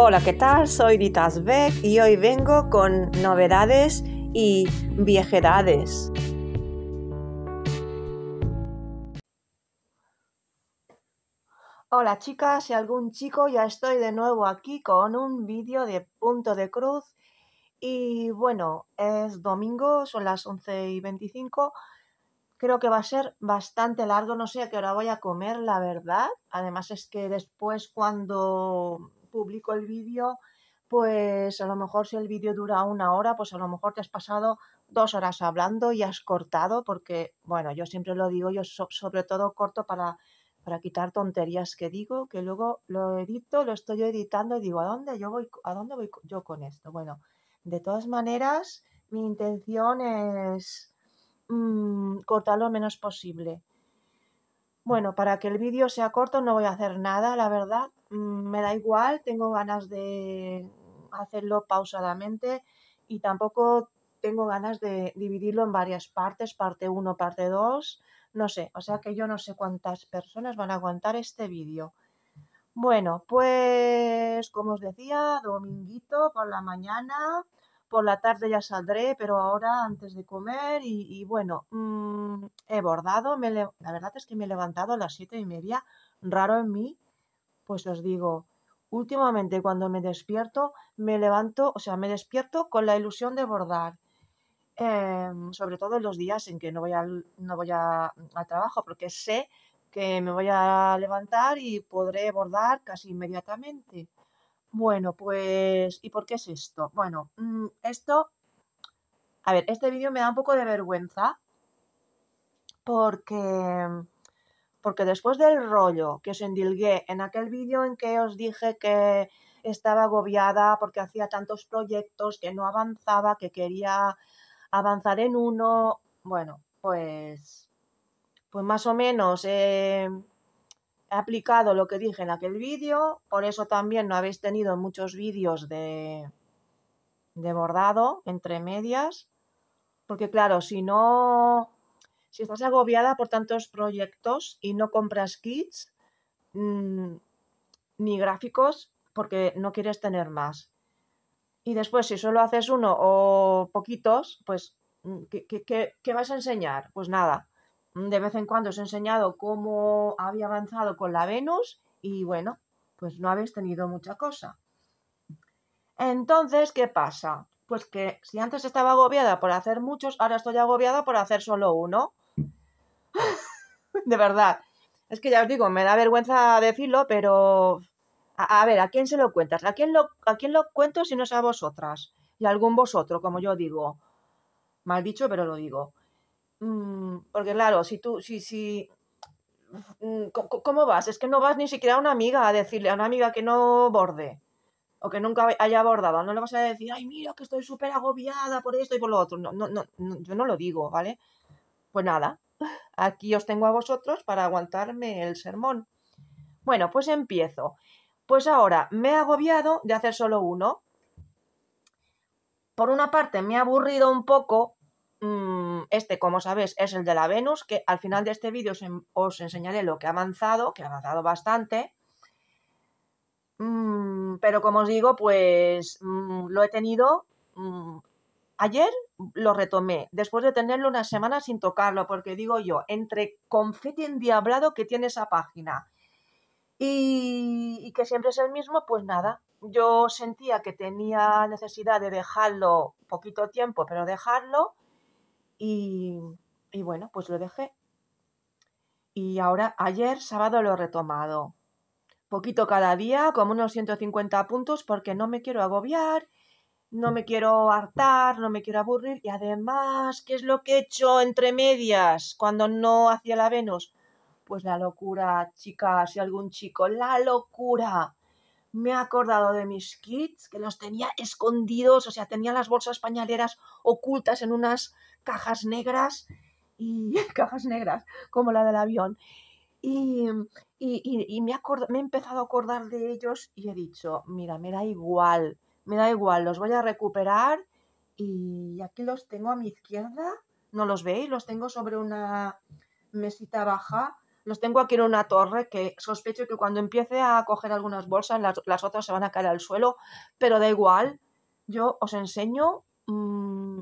Hola, ¿qué tal? Soy Ditas Beck y hoy vengo con novedades y viejedades. Hola chicas y algún chico, ya estoy de nuevo aquí con un vídeo de punto de cruz y bueno, es domingo, son las 11 y 25, creo que va a ser bastante largo, no sé a qué hora voy a comer, la verdad. Además es que después cuando publico el vídeo, pues a lo mejor si el vídeo dura una hora, pues a lo mejor te has pasado dos horas hablando y has cortado, porque, bueno, yo siempre lo digo, yo sobre todo corto para, para quitar tonterías que digo, que luego lo edito, lo estoy editando y digo, ¿a dónde yo voy, a dónde voy yo con esto? Bueno, de todas maneras, mi intención es mm, cortar lo menos posible. Bueno, para que el vídeo sea corto no voy a hacer nada, la verdad, Mm, me da igual, tengo ganas de hacerlo pausadamente y tampoco tengo ganas de dividirlo en varias partes, parte 1, parte 2, no sé, o sea que yo no sé cuántas personas van a aguantar este vídeo. Bueno, pues como os decía, dominguito por la mañana, por la tarde ya saldré, pero ahora antes de comer y, bueno, mm, he bordado, la verdad es que me he levantado a las siete y media, raro en mí, pues os digo, últimamente cuando me despierto, me levanto, o sea, me despierto con la ilusión de bordar. Em, sobre todo en los días en que no voy, no a, al trabajo, porque sé que me voy a levantar y podré bordar casi inmediatamente. Bueno, pues, ¿y por qué es esto? Bueno, mm, esto, a ver, este vídeo me da un poco de vergüenza porque porque después del rollo que os endilgué en aquel vídeo en que os dije que estaba agobiada porque hacía tantos proyectos que no avanzaba, que quería avanzar en uno, bueno, pues, pues más o menos he aplicado lo que dije en aquel vídeo, por eso también no habéis tenido muchos vídeos de, de bordado entre medias, porque claro, si no si estás agobiada por tantos proyectos y no compras kits mm, ni gráficos porque no quieres tener más. Y después, si solo haces uno o poquitos, pues, mm, ¿qué, qué vas a enseñar? Pues nada. De vez en cuando os he enseñado cómo había avanzado con la Venus y bueno, pues no habéis tenido mucha cosa. Entonces, ¿qué pasa? Pues que si antes estaba agobiada por hacer muchos, ahora estoy agobiada por hacer solo uno. de verdad. Es que ya os digo, me da vergüenza decirlo, pero a, ver, ¿a quién se lo cuentas? ¿A quién lo, ¿A lo cuento si no es a vosotras? Y a algún vosotros, como yo digo. Mal dicho, pero lo digo. Mm, porque claro, si tú, si, si, mm, ¿cómo, vas? Es que no vas ni siquiera a una amiga a decirle, a una amiga que no borde o que nunca haya abordado, no le vas a decir, ay, mira, que estoy súper agobiada por esto y por lo otro. No, no, no, yo no lo digo, ¿vale? Pues nada, aquí os tengo a vosotros para aguantarme el sermón. Bueno, pues empiezo. Pues ahora me he agobiado de hacer solo uno. Por una parte me ha aburrido un poco. Mm, este, como sabéis, es el de la Venus, que al final de este vídeo os, enseñaré lo que ha avanzado, que ha avanzado bastante. Mm, pero como os digo, pues mm, lo he tenido ayer lo retomé, después de tenerlo una semana sin tocarlo, porque digo yo, entre confeti endiablado que tiene esa página y, que siempre es el mismo, pues nada, yo sentía que tenía necesidad de dejarlo poquito tiempo, pero dejarlo y, y bueno, pues lo dejé. Y ahora, ayer sábado lo he retomado. Poquito cada día, como unos 150 puntos, porque no me quiero agobiar no me quiero hartar, no me quiero aburrir y además, ¿qué es lo que he hecho entre medias cuando no hacía la Venus? Pues la locura, chicas y algún chico, la locura. Me he acordado de mis kits que los tenía escondidos, o sea, tenía las bolsas pañaleras ocultas en unas cajas negras y cajas negras, como la del avión. Y, y, me, me he empezado a acordar de ellos y he dicho, mira, me da igual me da igual, los voy a recuperar y aquí los tengo a mi izquierda, no los veis, los tengo sobre una mesita baja, los tengo aquí en una torre que sospecho que cuando empiece a coger algunas bolsas las, otras se van a caer al suelo, pero da igual, yo os enseño, mm,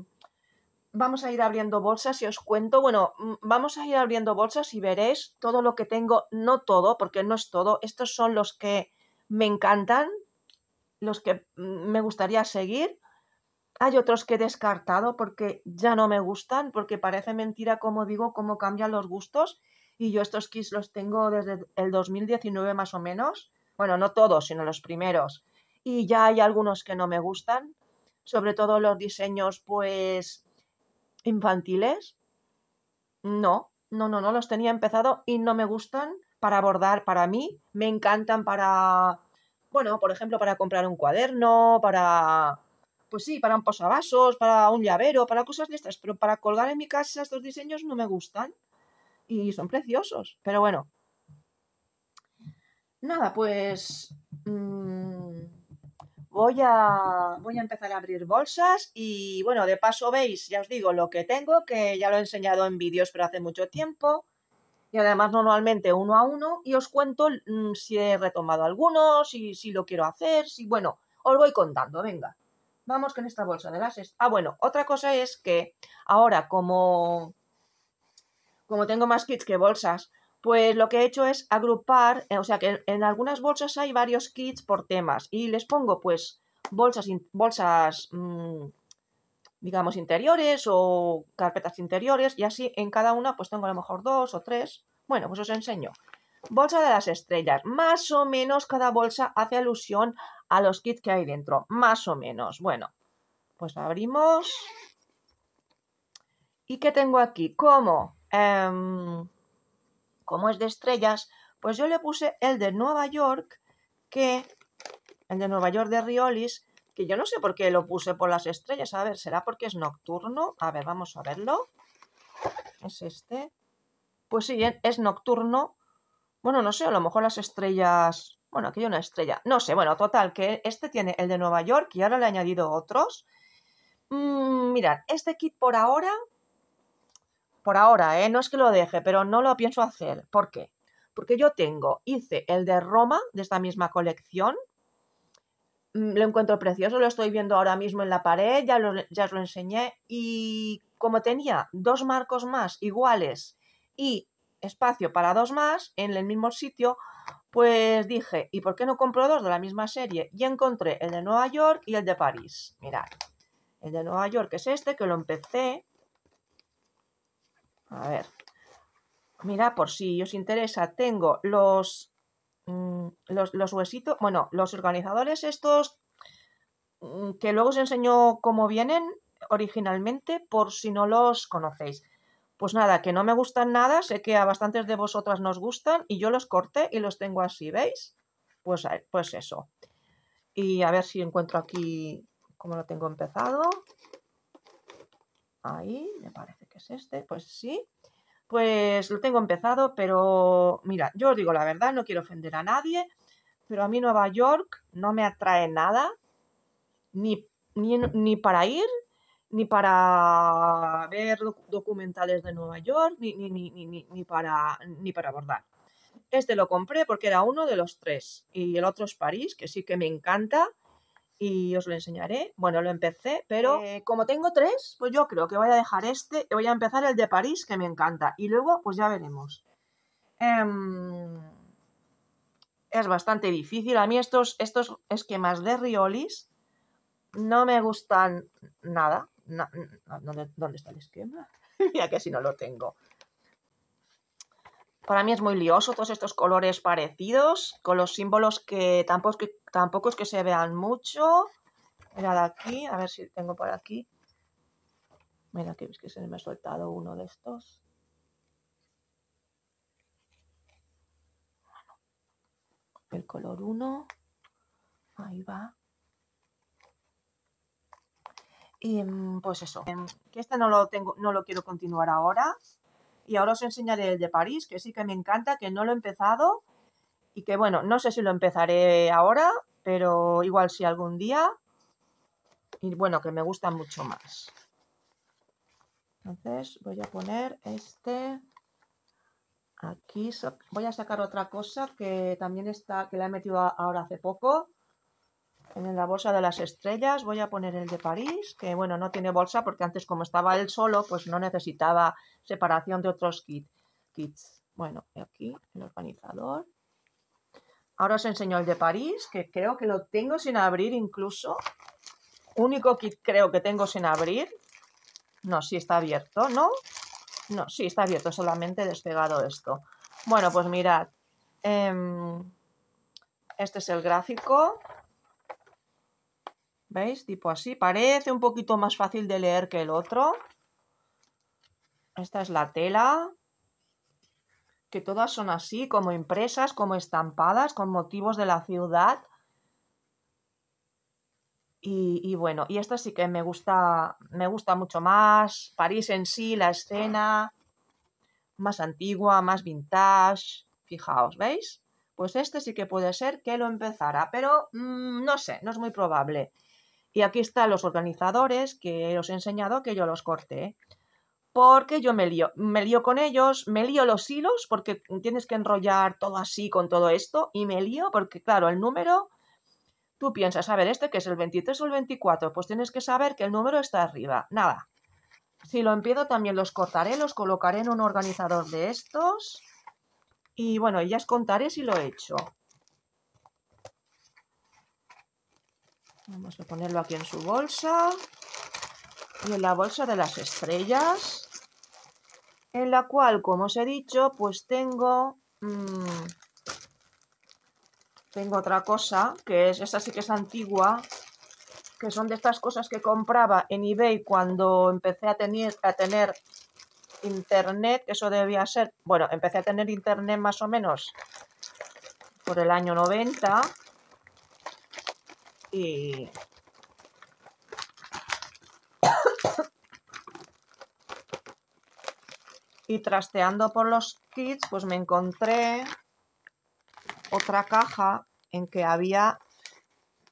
vamos a ir abriendo bolsas y os cuento, bueno, mm, vamos a ir abriendo bolsas y veréis todo lo que tengo, no todo, porque no es todo, estos son los que me encantan, los que mm, me gustaría seguir. Hay otros que he descartado porque ya no me gustan, porque parece mentira, como digo, cómo cambian los gustos. Y yo estos kits los tengo desde el 2019 más o menos. Bueno, no todos, sino los primeros. Y ya hay algunos que no me gustan, sobre todo los diseños pues infantiles. No, no, no, no, los tenía empezado y no me gustan para abordar para mí. Me encantan para bueno, por ejemplo, para comprar un cuaderno, para, pues sí, para un posavasos, para un llavero, para cosas de estas, pero para colgar en mi casa estos diseños no me gustan y son preciosos, pero bueno. Nada, pues mm, voy, a, voy a empezar a abrir bolsas y bueno, de paso veis, ya os digo, lo que tengo, que ya lo he enseñado en vídeos, pero hace mucho tiempo y además normalmente uno a uno y os cuento mm, si he retomado alguno, si, si lo quiero hacer, si bueno, os voy contando, venga. Vamos con esta bolsa de las... Ah, bueno, otra cosa es que ahora como, como tengo más kits que bolsas, pues lo que he hecho es agrupar, eh, o sea que en, algunas bolsas hay varios kits por temas y les pongo pues bolsas, bolsas mm, digamos, interiores o carpetas interiores y así en cada una pues tengo a lo mejor dos o tres. Bueno, pues os enseño. Bolsa de las estrellas. Más o menos cada bolsa hace alusión a los kits que hay dentro. Más o menos. Bueno, pues abrimos. ¿Y qué tengo aquí? como em, como es de estrellas, pues yo le puse el de Nueva York, que el de Nueva York de Riolis, que yo no sé por qué lo puse por las estrellas. A ver, ¿será porque es nocturno? A ver, vamos a verlo. Es este. Pues sí, e-, es nocturno. Bueno, no sé, a lo mejor las estrellas... Bueno, aquí hay una estrella. No sé, bueno, total, que este tiene el de Nueva York y ahora le he añadido otros. Mm, mirad, este kit por ahora... Por ahora, ¿eh? No es que lo deje, pero no lo pienso hacer. ¿Por qué? Porque yo tengo, hice el de Roma, de esta misma colección, Mm, lo encuentro precioso, lo estoy viendo ahora mismo en la pared, ya, lo, ya os lo enseñé. Y como tenía dos marcos más iguales y espacio para dos más en el mismo sitio, pues dije, ¿y por qué no compro dos de la misma serie? Y encontré el de Nueva York y el de París. Mirad, el de Nueva York es este, que lo empecé. A ver, mira, por si os interesa, tengo los Mm, los, huesitos, bueno, los organizadores estos mm, que luego os enseño cómo vienen originalmente por si no los conocéis. Pues nada, que no me gustan nada, sé que a bastantes de vosotras nos gustan y yo los corté y los tengo así, ¿veis? Pues, eh, pues eso. Y a ver si encuentro aquí cómo lo tengo empezado. Ahí, me parece que es este, pues sí. Pues lo tengo empezado, pero mira, yo os digo la verdad, no quiero ofender a nadie, pero a mí Nueva York no me atrae nada, ni, para ir, ni para ver documentales de Nueva York, ni, ni, para, ni para abordar. Este lo compré porque era uno de los tres, y el otro es París, que sí que me encanta, y os lo enseñaré. Bueno, lo empecé, pero eh, como tengo tres, pues yo creo que voy a dejar este, voy a empezar el de París, que me encanta, y luego pues ya veremos. Em, es bastante difícil. A mí estos, estos esquemas de Riolis no me gustan nada. ¿dónde, ¿Dónde está el esquema? Ya que si no lo tengo. Para mí es muy lioso todos estos colores parecidos, con los símbolos que tampoco, es que, tampoco es que se vean mucho. Mira aquí, a ver si tengo por aquí. Mira, que que se me ha soltado uno de estos. el color 1. Ahí va. Y mm, pues eso. Que este no lo tengo, no lo quiero continuar ahora y ahora os enseñaré el de París, que sí que me encanta, que no lo he empezado y que bueno, no sé si lo empezaré ahora, pero igual si algún día. Y bueno, que me gusta mucho más. Entonces voy a poner este. Aquí voy a sacar otra cosa que también está, que la he metido ahora hace poco. En la bolsa de las estrellas voy a poner el de París, que bueno, no tiene bolsa porque antes como estaba él solo, pues no necesitaba separación de otros kits. Bueno, aquí el organizador. Ahora os enseño el de París, que creo que lo tengo sin abrir incluso. Único kit creo que tengo sin abrir. No, sí está abierto, ¿no? No, sí está abierto, solamente he despegado esto. Bueno, pues mirad. Em, este es el gráfico. ¿Veis? Tipo así. Parece un poquito más fácil de leer que el otro. Esta es la tela, que todas son así, como impresas, como estampadas, con motivos de la ciudad. Y, bueno, y esta sí que me gusta, me gusta mucho más. París en sí, la escena, más antigua, más vintage. Fijaos, ¿veis? Pues este sí que puede ser que lo empezara, pero mm, no sé, no es muy probable. Y aquí están los organizadores que os he enseñado que yo los corté porque yo me lío, me lío con ellos, me lío los hilos porque tienes que enrollar todo así con todo esto y me lío porque claro, el número, tú piensas, a ver, este que es el 23 o el 24, pues tienes que saber que el número está arriba, nada. Si lo empiezo también los cortaré, los colocaré en un organizador de estos y bueno, ya os contaré si lo he hecho. Vamos a ponerlo aquí en su bolsa y en la bolsa de las estrellas en la cual, como os he dicho, pues tengo... Mm, tengo otra cosa, que es, esta sí que es antigua, que son de estas cosas que compraba en eBay cuando empecé a tener, a tener internet, eso debía ser, bueno, empecé a tener internet más o menos por el año 90 y Y trasteando por los kits, pues me encontré otra caja en que había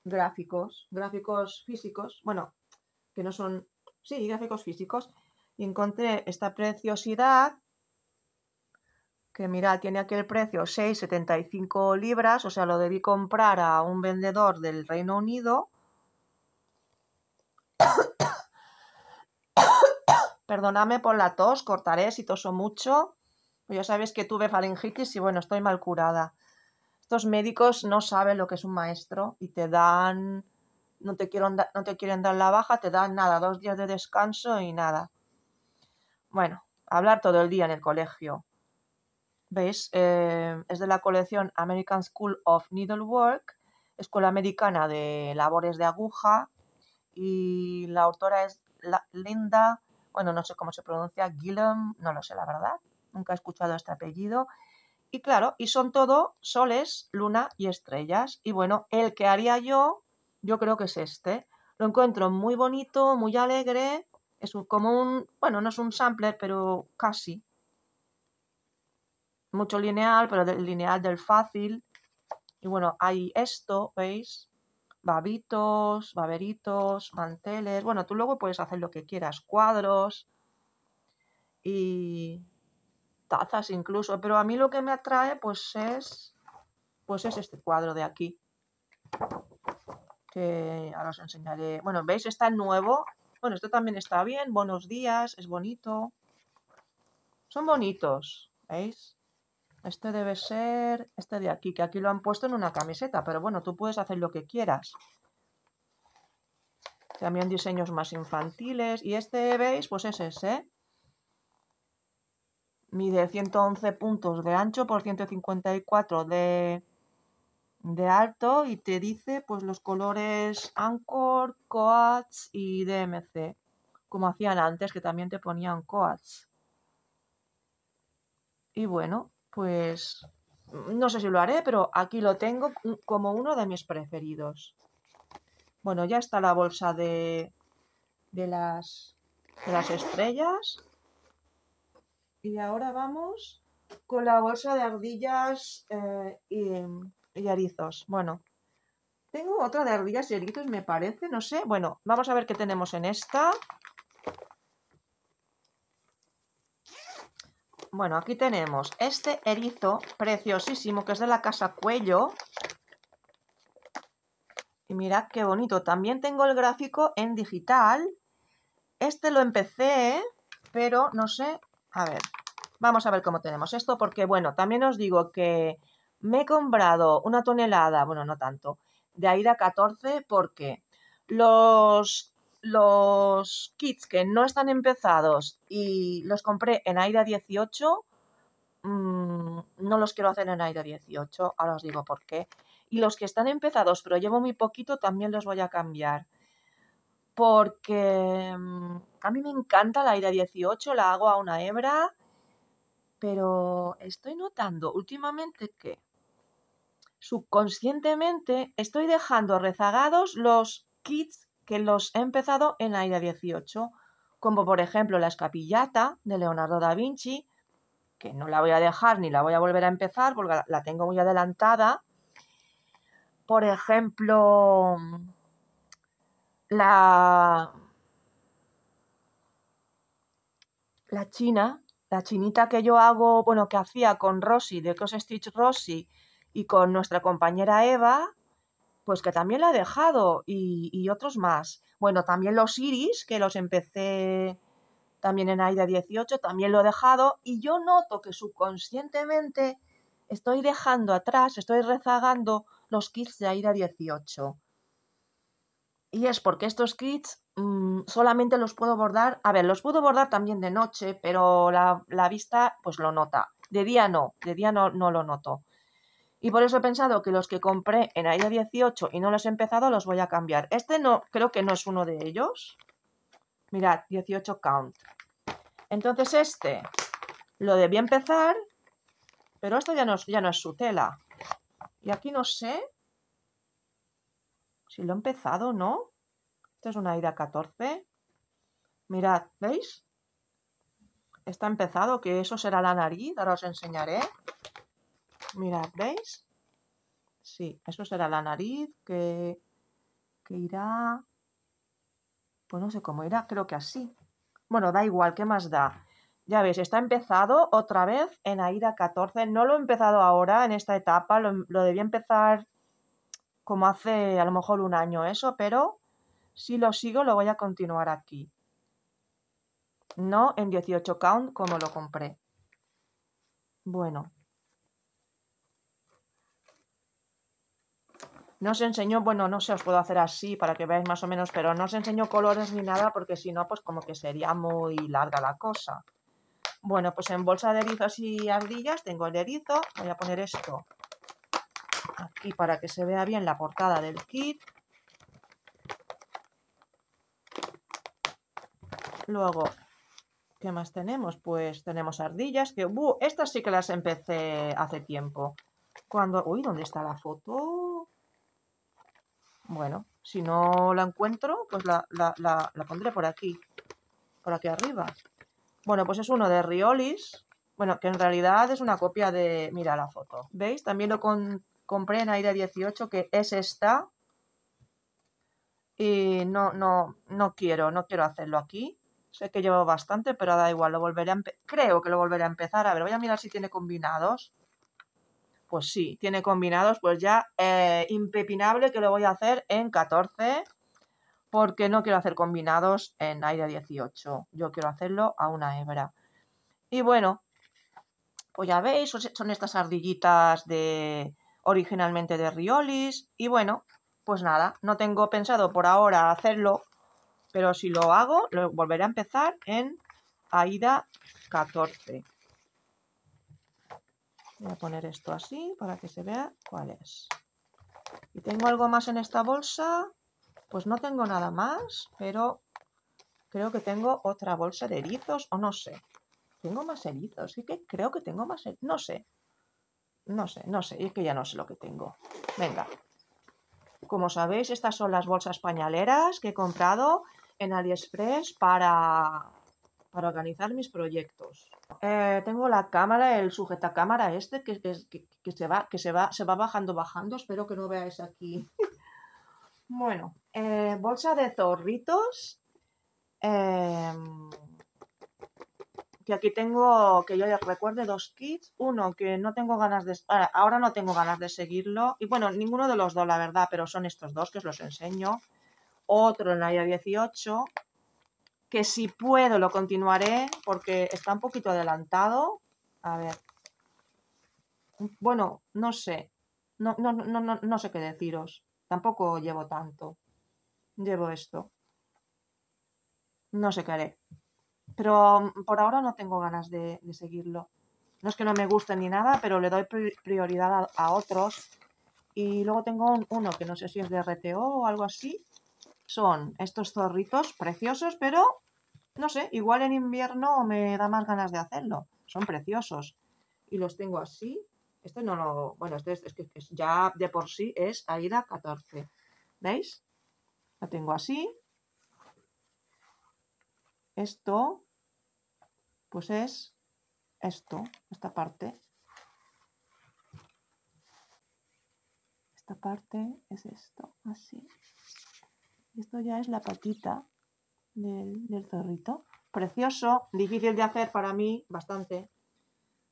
gráficos, gráficos físicos, bueno, que no son, sí, gráficos físicos. Y encontré esta preciosidad que mira, tiene aquí el precio 6,75 libras, o sea, lo debí comprar a un vendedor del Reino Unido. Perdonadme por la tos, cortaré si toso mucho. Pues ya sabes que tuve faringitis y bueno, estoy mal curada. Estos médicos no saben lo que es un maestro y te dan, no te, quieren, no te quieren dar la baja, te dan nada, dos días de descanso y nada. Bueno, hablar todo el día en el colegio. ¿Veis? Eh, es de la colección American School of Needlework, Escuela Americana de Labores de Aguja, y la autora es Linda bueno, no sé cómo se pronuncia, Guillem, no lo sé, la verdad, nunca he escuchado este apellido. Y claro, y son todo soles, luna y estrellas. Y bueno, el que haría yo, yo creo que es este. Lo encuentro muy bonito, muy alegre. Es un, como un, bueno, no es un sampler, pero casi. Mucho lineal, pero del lineal del fácil. Y bueno, hay esto, ¿veis? babitos, baberitos, manteles. Bueno, tú luego puedes hacer lo que quieras, cuadros y tazas incluso. Pero a mí lo que me atrae pues es, pues es este cuadro de aquí. Que ahora os enseñaré. Bueno, ¿veis? Está nuevo. Bueno, esto también está bien. Buenos días, es bonito. Son bonitos, ¿veis? Este debe ser este de aquí, que aquí lo han puesto en una camiseta, pero bueno, tú puedes hacer lo que quieras. También diseños más infantiles. Y este, ¿veis? Pues es ese. ¿eh? Mide 111 puntos de ancho por 154 de, de alto y te dice pues los colores Anchor, Coats y DMC. Como hacían antes, que también te ponían Coats. Y bueno, pues mm, no sé si lo haré, pero aquí lo tengo como uno de mis preferidos. Bueno, ya está la bolsa de, las, las estrellas. Y ahora vamos con la bolsa de ardillas eh, y, y, Bueno, tengo otra de ardillas y erizos, me parece, no sé. Bueno, vamos a ver qué tenemos en esta. Bueno, aquí tenemos este erizo preciosísimo que es de la casa Cuello. Y mirad qué bonito. También tengo el gráfico en digital. Este lo empecé, pero no sé. A ver, vamos a ver cómo tenemos esto, porque bueno, también os digo que me he comprado una tonelada, bueno, no tanto, de AIDA 14, porque los los kits que no están empezados y los compré en AIDA 18, mm, no los quiero hacer en AIDA 18, ahora os digo por qué. Y los que están empezados, pero llevo muy poquito, también los voy a cambiar. Porque mm, a mí me encanta la AIDA 18, la hago a una hebra, pero estoy notando últimamente que subconscientemente estoy dejando rezagados los kits que los he empezado en la Ida 18, como por ejemplo La Escapillata de Leonardo da Vinci, que no la voy a dejar ni la voy a volver a empezar porque la tengo muy adelantada. Por ejemplo, la, la china, la chinita que yo hago, bueno, que hacía con Rosy, de Cross Stitch Rosy y con nuestra compañera Eva, pues que también la he dejado y, otros más. Bueno, también los Iris, que los empecé también en AIDA 18, también lo he dejado y yo noto que subconscientemente estoy dejando atrás, estoy rezagando los kits de AIDA 18. Y es porque estos kits mm, solamente los puedo bordar, a ver, los puedo bordar también de noche, pero la, vista pues lo nota. De día no, de día no lo noto. Y por eso he pensado que los que compré en Aire 18 y no los he empezado los voy a cambiar. Este no, creo que no es uno de ellos. Mirad, 18 count. Entonces este lo debía empezar, pero esto ya no, ya no es su tela. Y aquí no sé si lo he empezado o no. esto es una Aida 14. Mirad, ¿veis? Está empezado, que eso será la nariz, ahora os enseñaré. Mirad, ¿veis? Sí, eso será la nariz que, que irá... Pues no sé cómo irá, creo que así. Bueno, da igual, ¿qué más da? Ya veis, está empezado otra vez en AIDA 14. No lo he empezado ahora, en esta etapa. Lo, lo debía empezar como hace a lo mejor un año eso, pero si lo sigo lo voy a continuar aquí. No en 18 count como lo compré. Bueno, no os enseñó, bueno, no sé, os puedo hacer así para que veáis más o menos, pero no os enseñó colores ni nada porque si no, pues como que sería muy larga la cosa. Bueno, pues en bolsa de erizos y ardillas tengo el erizo. Voy a poner esto aquí para que se vea bien la portada del kit. Luego, ¿qué más tenemos? Pues tenemos ardillas, que uh, estas sí que las empecé hace tiempo. Cuando, uy, ¿dónde está la foto? Bueno, si no la encuentro, pues la, pondré por aquí, por aquí arriba. Bueno, pues es uno de Riolis, bueno, que en realidad es una copia de, mira la foto, ¿veis? También lo compré en Aire 18, que es esta, y no, no, no quiero, no quiero hacerlo aquí. Sé que llevo bastante, pero da igual, lo volveré a creo que lo volveré a empezar. A ver, voy a mirar si tiene combinados. Pues sí, tiene combinados, pues ya eh, impepinable que lo voy a hacer en 14 porque no quiero hacer combinados en Aida 18. Yo quiero hacerlo a una hebra. Y bueno, pues ya veis, son estas ardillitas de originalmente de Riolis. Y bueno, pues nada, no tengo pensado por ahora hacerlo, pero si lo hago, lo volveré a empezar en Aida 14. Voy a poner esto así para que se vea cuál es. ¿Y tengo algo más en esta bolsa? Pues no tengo nada más, pero creo que tengo otra bolsa de erizos o no sé. Tengo más erizos, ¿Y que creo que tengo más e-, no sé. No sé, no sé, es que ya no sé lo que tengo. Venga. Como sabéis, estas son las bolsas pañaleras que he comprado en AliExpress para para organizar mis proyectos. Eh, tengo la cámara, el sujetacámara este que, que, se va, que se va, se va bajando, bajando. Espero que no veáis aquí. bueno, eh, bolsa de zorritos. Em, que aquí tengo, que yo ya recuerde, dos kits. Uno que no tengo ganas de... Ah, ahora, no tengo ganas de seguirlo. Y bueno, ninguno de los dos, la verdad, pero son estos dos que os los enseño. Otro en la 18 que si puedo lo continuaré porque está un poquito adelantado. A ver. Bueno, no sé. No, no, sé qué deciros. Tampoco llevo tanto. Llevo esto. No sé qué haré. Pero mm, por ahora no tengo ganas de, seguirlo. No es que no me guste ni nada, pero le doy prioridad a, otros. Y luego tengo uno que no sé si es de RTO o algo así, son estos zorritos preciosos, pero no sé, igual en invierno me da más ganas de hacerlo. Son preciosos. Y los tengo así. esto no lo... Bueno, este es, que ya de por sí es Aida 14. ¿Veis? Lo tengo así. Esto, pues es esto, esta parte. Esta parte es esto, así. Esto ya es la patita del, del zorrito. Precioso, difícil de hacer para mí, bastante.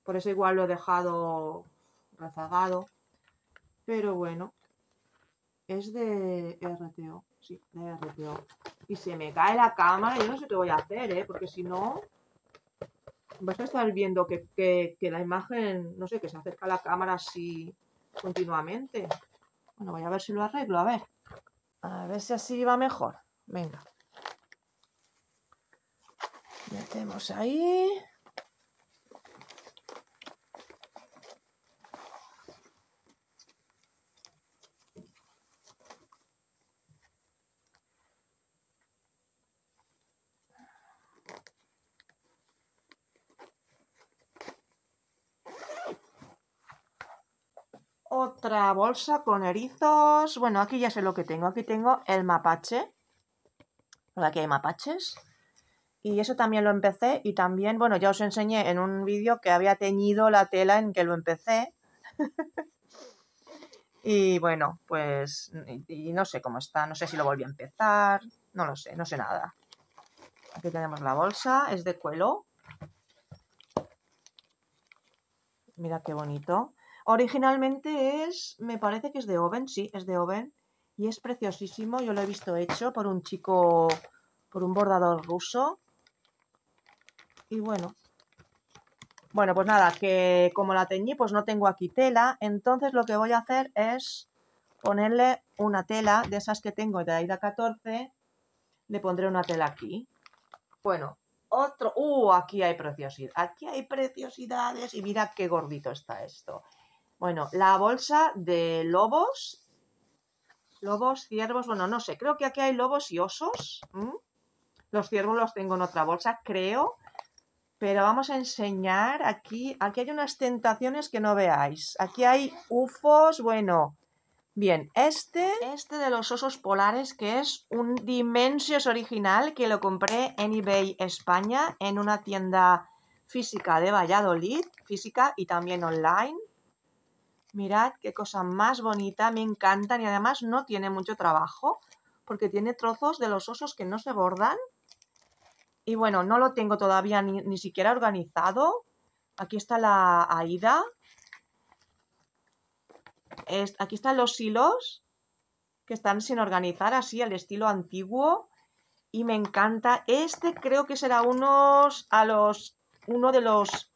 Por eso igual lo he dejado rezagado. Pero bueno, es de RTO, sí, de RTO. Y se me cae la cámara, yo no sé qué voy a hacer, ¿eh? Porque si no, vas a estar viendo que, que, la imagen, no sé, que se acerca a la cámara así continuamente. Bueno, voy a ver si lo arreglo, a ver. A ver si así va mejor. Venga. Metemos ahí. bolsa con erizos. Bueno, aquí ya sé lo que tengo. Aquí tengo el mapache. Aquí hay mapaches. Y eso también lo empecé. Y también, bueno, ya os enseñé en un vídeo que había teñido la tela en que lo empecé. y bueno, pues no sé cómo está. No sé si lo volví a empezar. No lo sé, no sé nada. Aquí tenemos la bolsa. Es de cuelo. Mira qué bonito. Originalmente es, me parece que es de Oven, sí, es de Oven. Y es preciosísimo, yo lo he visto hecho por un chico, por un bordador ruso. Y bueno. Bueno, pues nada, que como la teñí, pues no tengo aquí tela. Entonces lo que voy a hacer es ponerle una tela de esas que tengo de Aida 14. Le pondré una tela aquí. Bueno, otro. ¡Uh! Aquí hay preciosidad. Aquí hay preciosidades. Y mira qué gordito está esto. Bueno, la bolsa de lobos. Lobos, ciervos, bueno, no sé. Creo que aquí hay lobos y osos. Los ciervos los tengo en otra bolsa, creo. Pero vamos a enseñar aquí. Aquí hay unas tentaciones que no veáis. Aquí hay ufos, bueno. Bien, este, este de los osos polares, que es un Dimensios original, que lo compré en eBay España, en una tienda física de Valladolid, física y también online. Mirad qué cosa más bonita, me encantan y además no tiene mucho trabajo porque tiene trozos de los osos que no se bordan. Y bueno, no lo tengo todavía ni, siquiera organizado. Aquí está la Aida. aquí están los hilos que están sin organizar, así al estilo antiguo. Y me encanta. Este creo que será a los, uno de los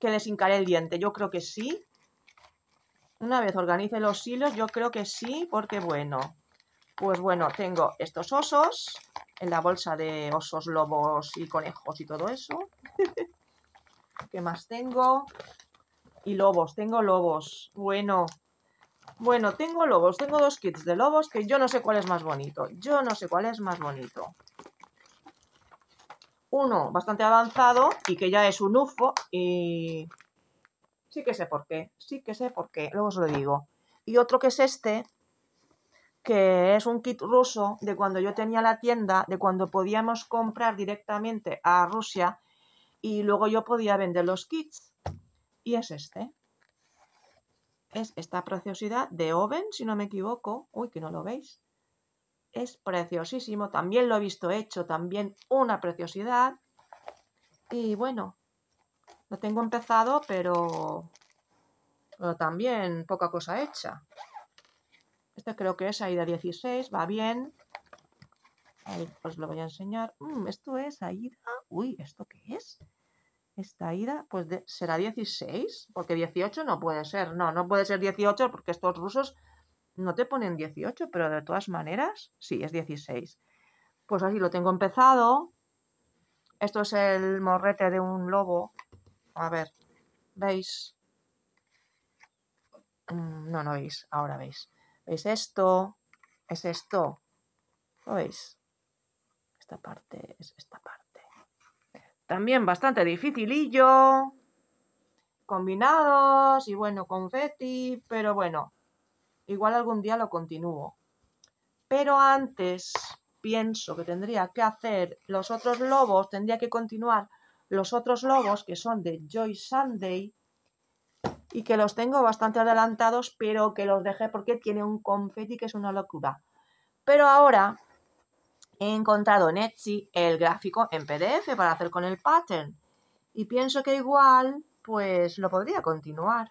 que les hincaré el diente. Yo creo que sí. Una vez organice los hilos, yo creo que sí, porque bueno, pues bueno, tengo estos osos en la bolsa de osos, lobos y conejos y todo eso. ¿Qué más tengo? Y lobos, tengo lobos. Bueno, bueno, tengo lobos, tengo dos kits de lobos que yo no sé cuál es más bonito. Yo no sé cuál es más bonito. Uno bastante avanzado y que ya es un UFO y Sí que sé por qué, sí que sé por qué, luego os lo digo. Y otro que es este, que es un kit ruso de cuando yo tenía la tienda, de cuando podíamos comprar directamente a Rusia y luego yo podía vender los kits. Y es este. Es esta preciosidad de Oven, si no me equivoco. Uy, que no lo veis. Es preciosísimo. También lo he visto hecho, también una preciosidad. Y bueno, lo tengo empezado, pero, también poca cosa hecha. Este creo que es ida 16, va bien. Ahí os pues lo voy a enseñar. Mm, esto es Aida. Uy, ¿esto qué es? Esta Aida, pues será 16, porque 18 no puede ser. No, no puede ser 18 porque estos rusos no te ponen 18, pero de todas maneras, sí, es 16. Pues así lo tengo empezado. Esto es el morrete de un lobo a ver, ¿veis? Mm, no, no veis, ahora veis. ¿Veis esto? Es esto. ¿Lo veis? Esta parte es esta parte. También bastante dificilillo. Combinados y bueno, confeti, pero bueno, igual algún día lo continúo. Pero antes pienso que tendría que hacer los otros lobos, tendría que continuar los otros logos que son de Joy Sunday y que los tengo bastante adelantados, pero que los dejé porque tiene un confeti que es una locura. Pero ahora he encontrado en Etsy el gráfico en PDF para hacer con el pattern y pienso que igual pues lo podría continuar.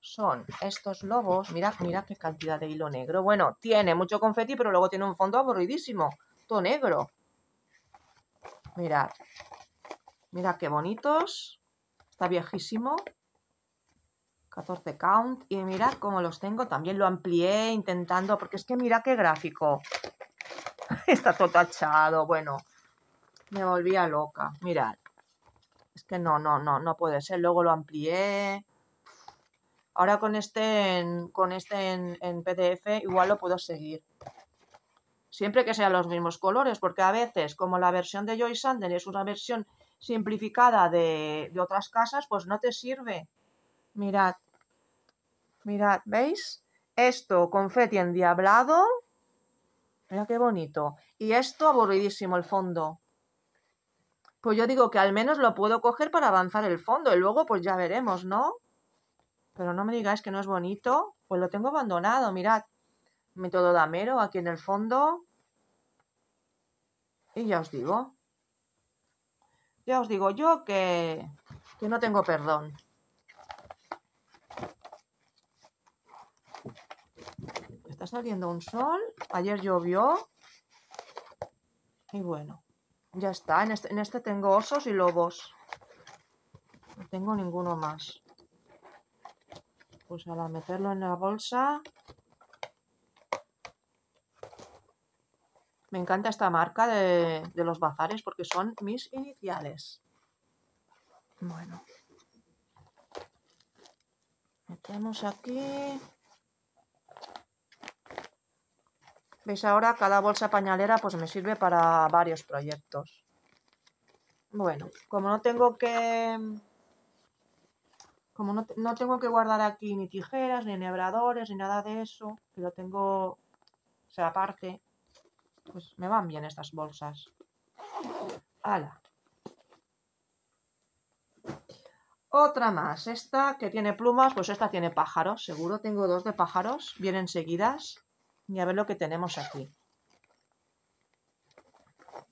Son estos lobos, mirad, mirad qué cantidad de hilo negro. Bueno, tiene mucho confeti, pero luego tiene un fondo aburridísimo, todo negro. Mirad, Mira qué bonitos. Está viejísimo. 14 count. Y mirad cómo los tengo. También lo amplié intentando, porque es que mira qué gráfico. Está todo tachado. Bueno, me volvía loca. Mirad. Es que no, no, no, no puede ser. Luego lo amplié. Ahora con este en, con este en, en PDF igual lo puedo seguir. Siempre que sean los mismos colores, porque a veces, como la versión de Joy Sander es una versión simplificada de, otras casas, pues no te sirve. Mirad, mirad, ¿veis? Esto, confeti endiablado. Mira qué bonito. Y esto, aburridísimo el fondo. Pues yo digo que al menos lo puedo coger para avanzar el fondo y luego pues ya veremos, ¿no? Pero no me digáis que no es bonito. Pues lo tengo abandonado, mirad. Método damero aquí en el fondo. Y ya os digo, ya os digo yo que, no tengo perdón. Está saliendo un sol. Ayer llovió. Y bueno, ya está. En este, en este tengo osos y lobos. No tengo ninguno más. Pues ahora meterlo en la bolsa Me encanta esta marca de, los bazares porque son mis iniciales. Bueno. Metemos aquí. ¿Veis ahora? Cada bolsa pañalera pues me sirve para varios proyectos. Bueno, como no tengo que... Como no, tengo que guardar aquí ni tijeras, ni enhebradores, ni nada de eso, que lo tengo, o sea, aparte, pues me van bien estas bolsas. ¡Hala! Otra más. Esta que tiene plumas, pues esta tiene pájaros. Seguro tengo dos de pájaros. Vienen seguidas. Y a ver lo que tenemos aquí.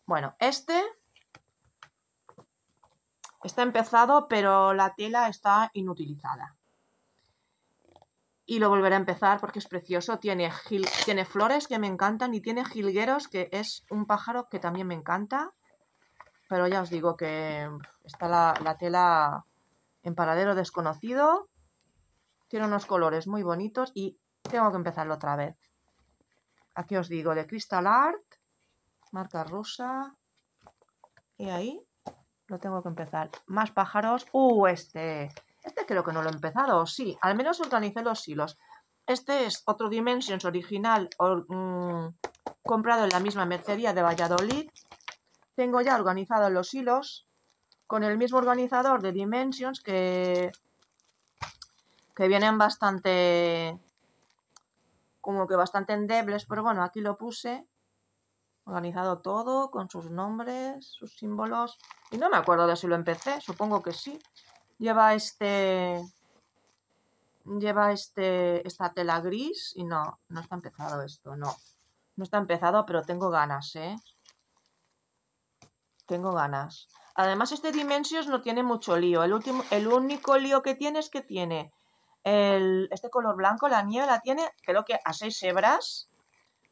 Bueno, este está empezado, pero la tela está inutilizada y lo volveré a empezar porque es precioso. Tiene, flores que me encantan y tiene jilgueros, que es un pájaro que también me encanta. Pero ya os digo que está la, la tela en paradero desconocido. Tiene unos colores muy bonitos y tengo que empezarlo otra vez. Aquí os digo, de Crystal Art, marca rusa. Y ahí lo tengo que empezar. Más pájaros. ¡Uh, este! Este creo que no lo he empezado, sí. Al menos organicé los hilos. Este es otro Dimensions original mm, comprado en la misma mercería de Valladolid. Tengo ya organizado los hilos con el mismo organizador de Dimensions que, que vienen bastante como que bastante endebles, pero bueno, aquí lo puse organizado todo con sus nombres, sus símbolos y no me acuerdo de si lo empecé, supongo que sí lleva este lleva este esta tela gris y no, no está empezado esto, no. No está empezado, pero tengo ganas, ¿eh? Tengo ganas. Además, este Dimensions no tiene mucho lío. El, último, el único lío que tiene es que tiene este color blanco, la nieve, la tiene creo que a seis hebras.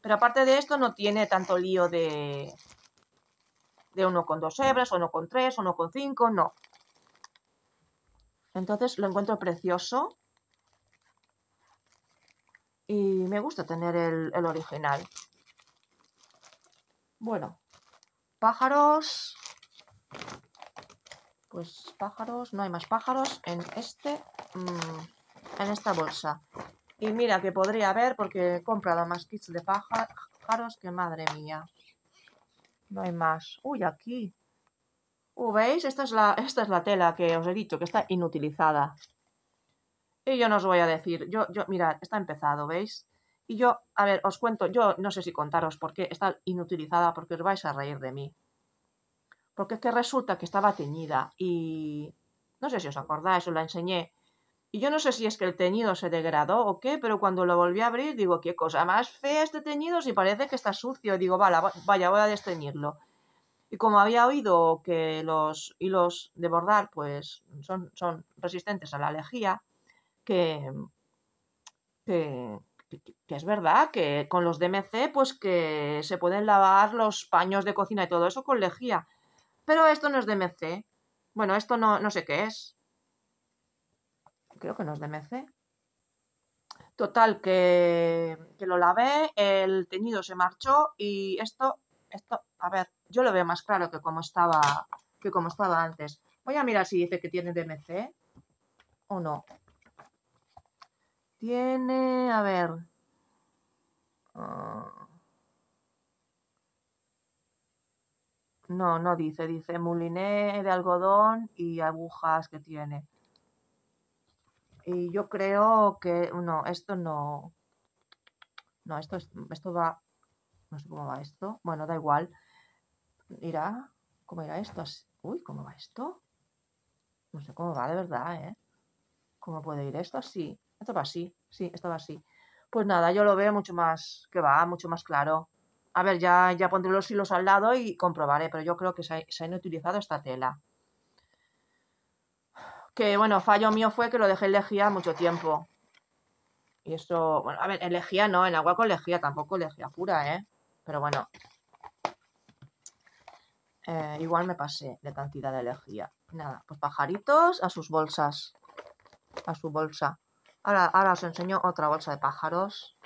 Pero aparte de esto no tiene tanto lío de, de uno con dos hebras, uno uno con tres con cinco no. Entonces lo encuentro precioso y me gusta tener el, original. Bueno, pájaros. Pues pájaros, no hay más pájaros en este, mm, en esta bolsa. Y mira que podría haber porque he comprado más kits de pájaros que madre mía. No hay más. Uy, aquí veis? Esta es, la, esta es la tela que os he dicho, que está inutilizada. Y yo no os voy a decir, yo, yo, mirad, está empezado, ¿veis? Y yo, a ver, os cuento, yo no sé si contaros por qué está inutilizada, porque os vais a reír de mí. Porque es que resulta que estaba teñida y no sé si os acordáis, os la enseñé. Y yo no sé si es que el teñido se degradó o qué, pero cuando lo volví a abrir digo, qué cosa más fea este teñido si parece que está sucio. digo, vaya, voy a desteñirlo. Y como había oído que los hilos de bordar pues, son, resistentes a la lejía, que, que, es verdad que con los DMC pues que se pueden lavar los paños de cocina y todo eso con lejía. Pero esto no es DMC. Bueno, esto no, sé qué es. Creo que no es DMC. Total, que, que lo lavé, el teñido se marchó y esto esto, a ver, yo lo veo más claro que como estaba, que como estaba antes. Voy a mirar si dice que tiene DMC o no. Tiene, a ver. No, no dice, dice muliné de algodón y agujas que tiene. Y yo creo que, no, esto no. No, esto, esto va no sé cómo va esto. Bueno, da igual. Irá. ¿Cómo irá esto? Uy, ¿cómo va esto? No sé cómo va de verdad, ¿eh? ¿Cómo puede ir esto? Así. Esto va así. Sí, esto va así. Pues nada, yo lo veo mucho más que va, mucho más claro. A ver, ya, ya pondré los hilos al lado y comprobaré, pero yo creo que se, ha han utilizado esta tela. Que bueno, fallo mío fue que lo dejé en lejía mucho tiempo. Y esto, bueno, a ver, en lejía no, en agua con lejía, tampoco lejía pura, ¿eh? Pero bueno. Eh, igual me pasé de cantidad de energía. Nada, pues pajaritos a sus bolsas. A su bolsa. Ahora, ahora os enseño otra bolsa de pájaros.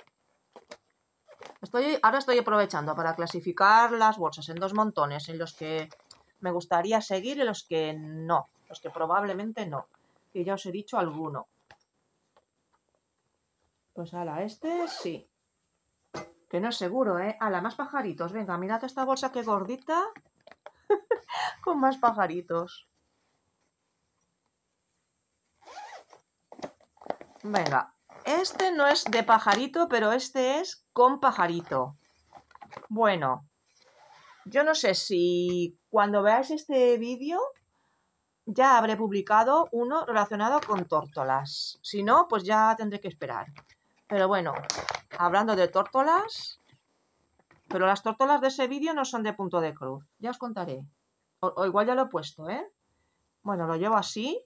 Estoy, ahora estoy aprovechando para clasificar las bolsas en dos montones, en los que me gustaría seguir y los que no, los que probablemente no, que ya os he dicho alguno. Pues ahora este sí, que no es seguro, ¿eh? la más pajaritos. Venga, mirad esta bolsa que gordita. Con más pajaritos. Venga, este no es de pajarito, pero este es con pajarito. Bueno, yo no sé si cuando veáis este vídeo ya habré publicado uno relacionado con tórtolas. Si no, pues ya tendré que esperar. Pero bueno, hablando de tórtolas, pero las tórtolas de ese vídeo no son de punto de cruz. Ya os contaré. O, igual ya lo he puesto, ¿eh? Bueno, lo llevo así.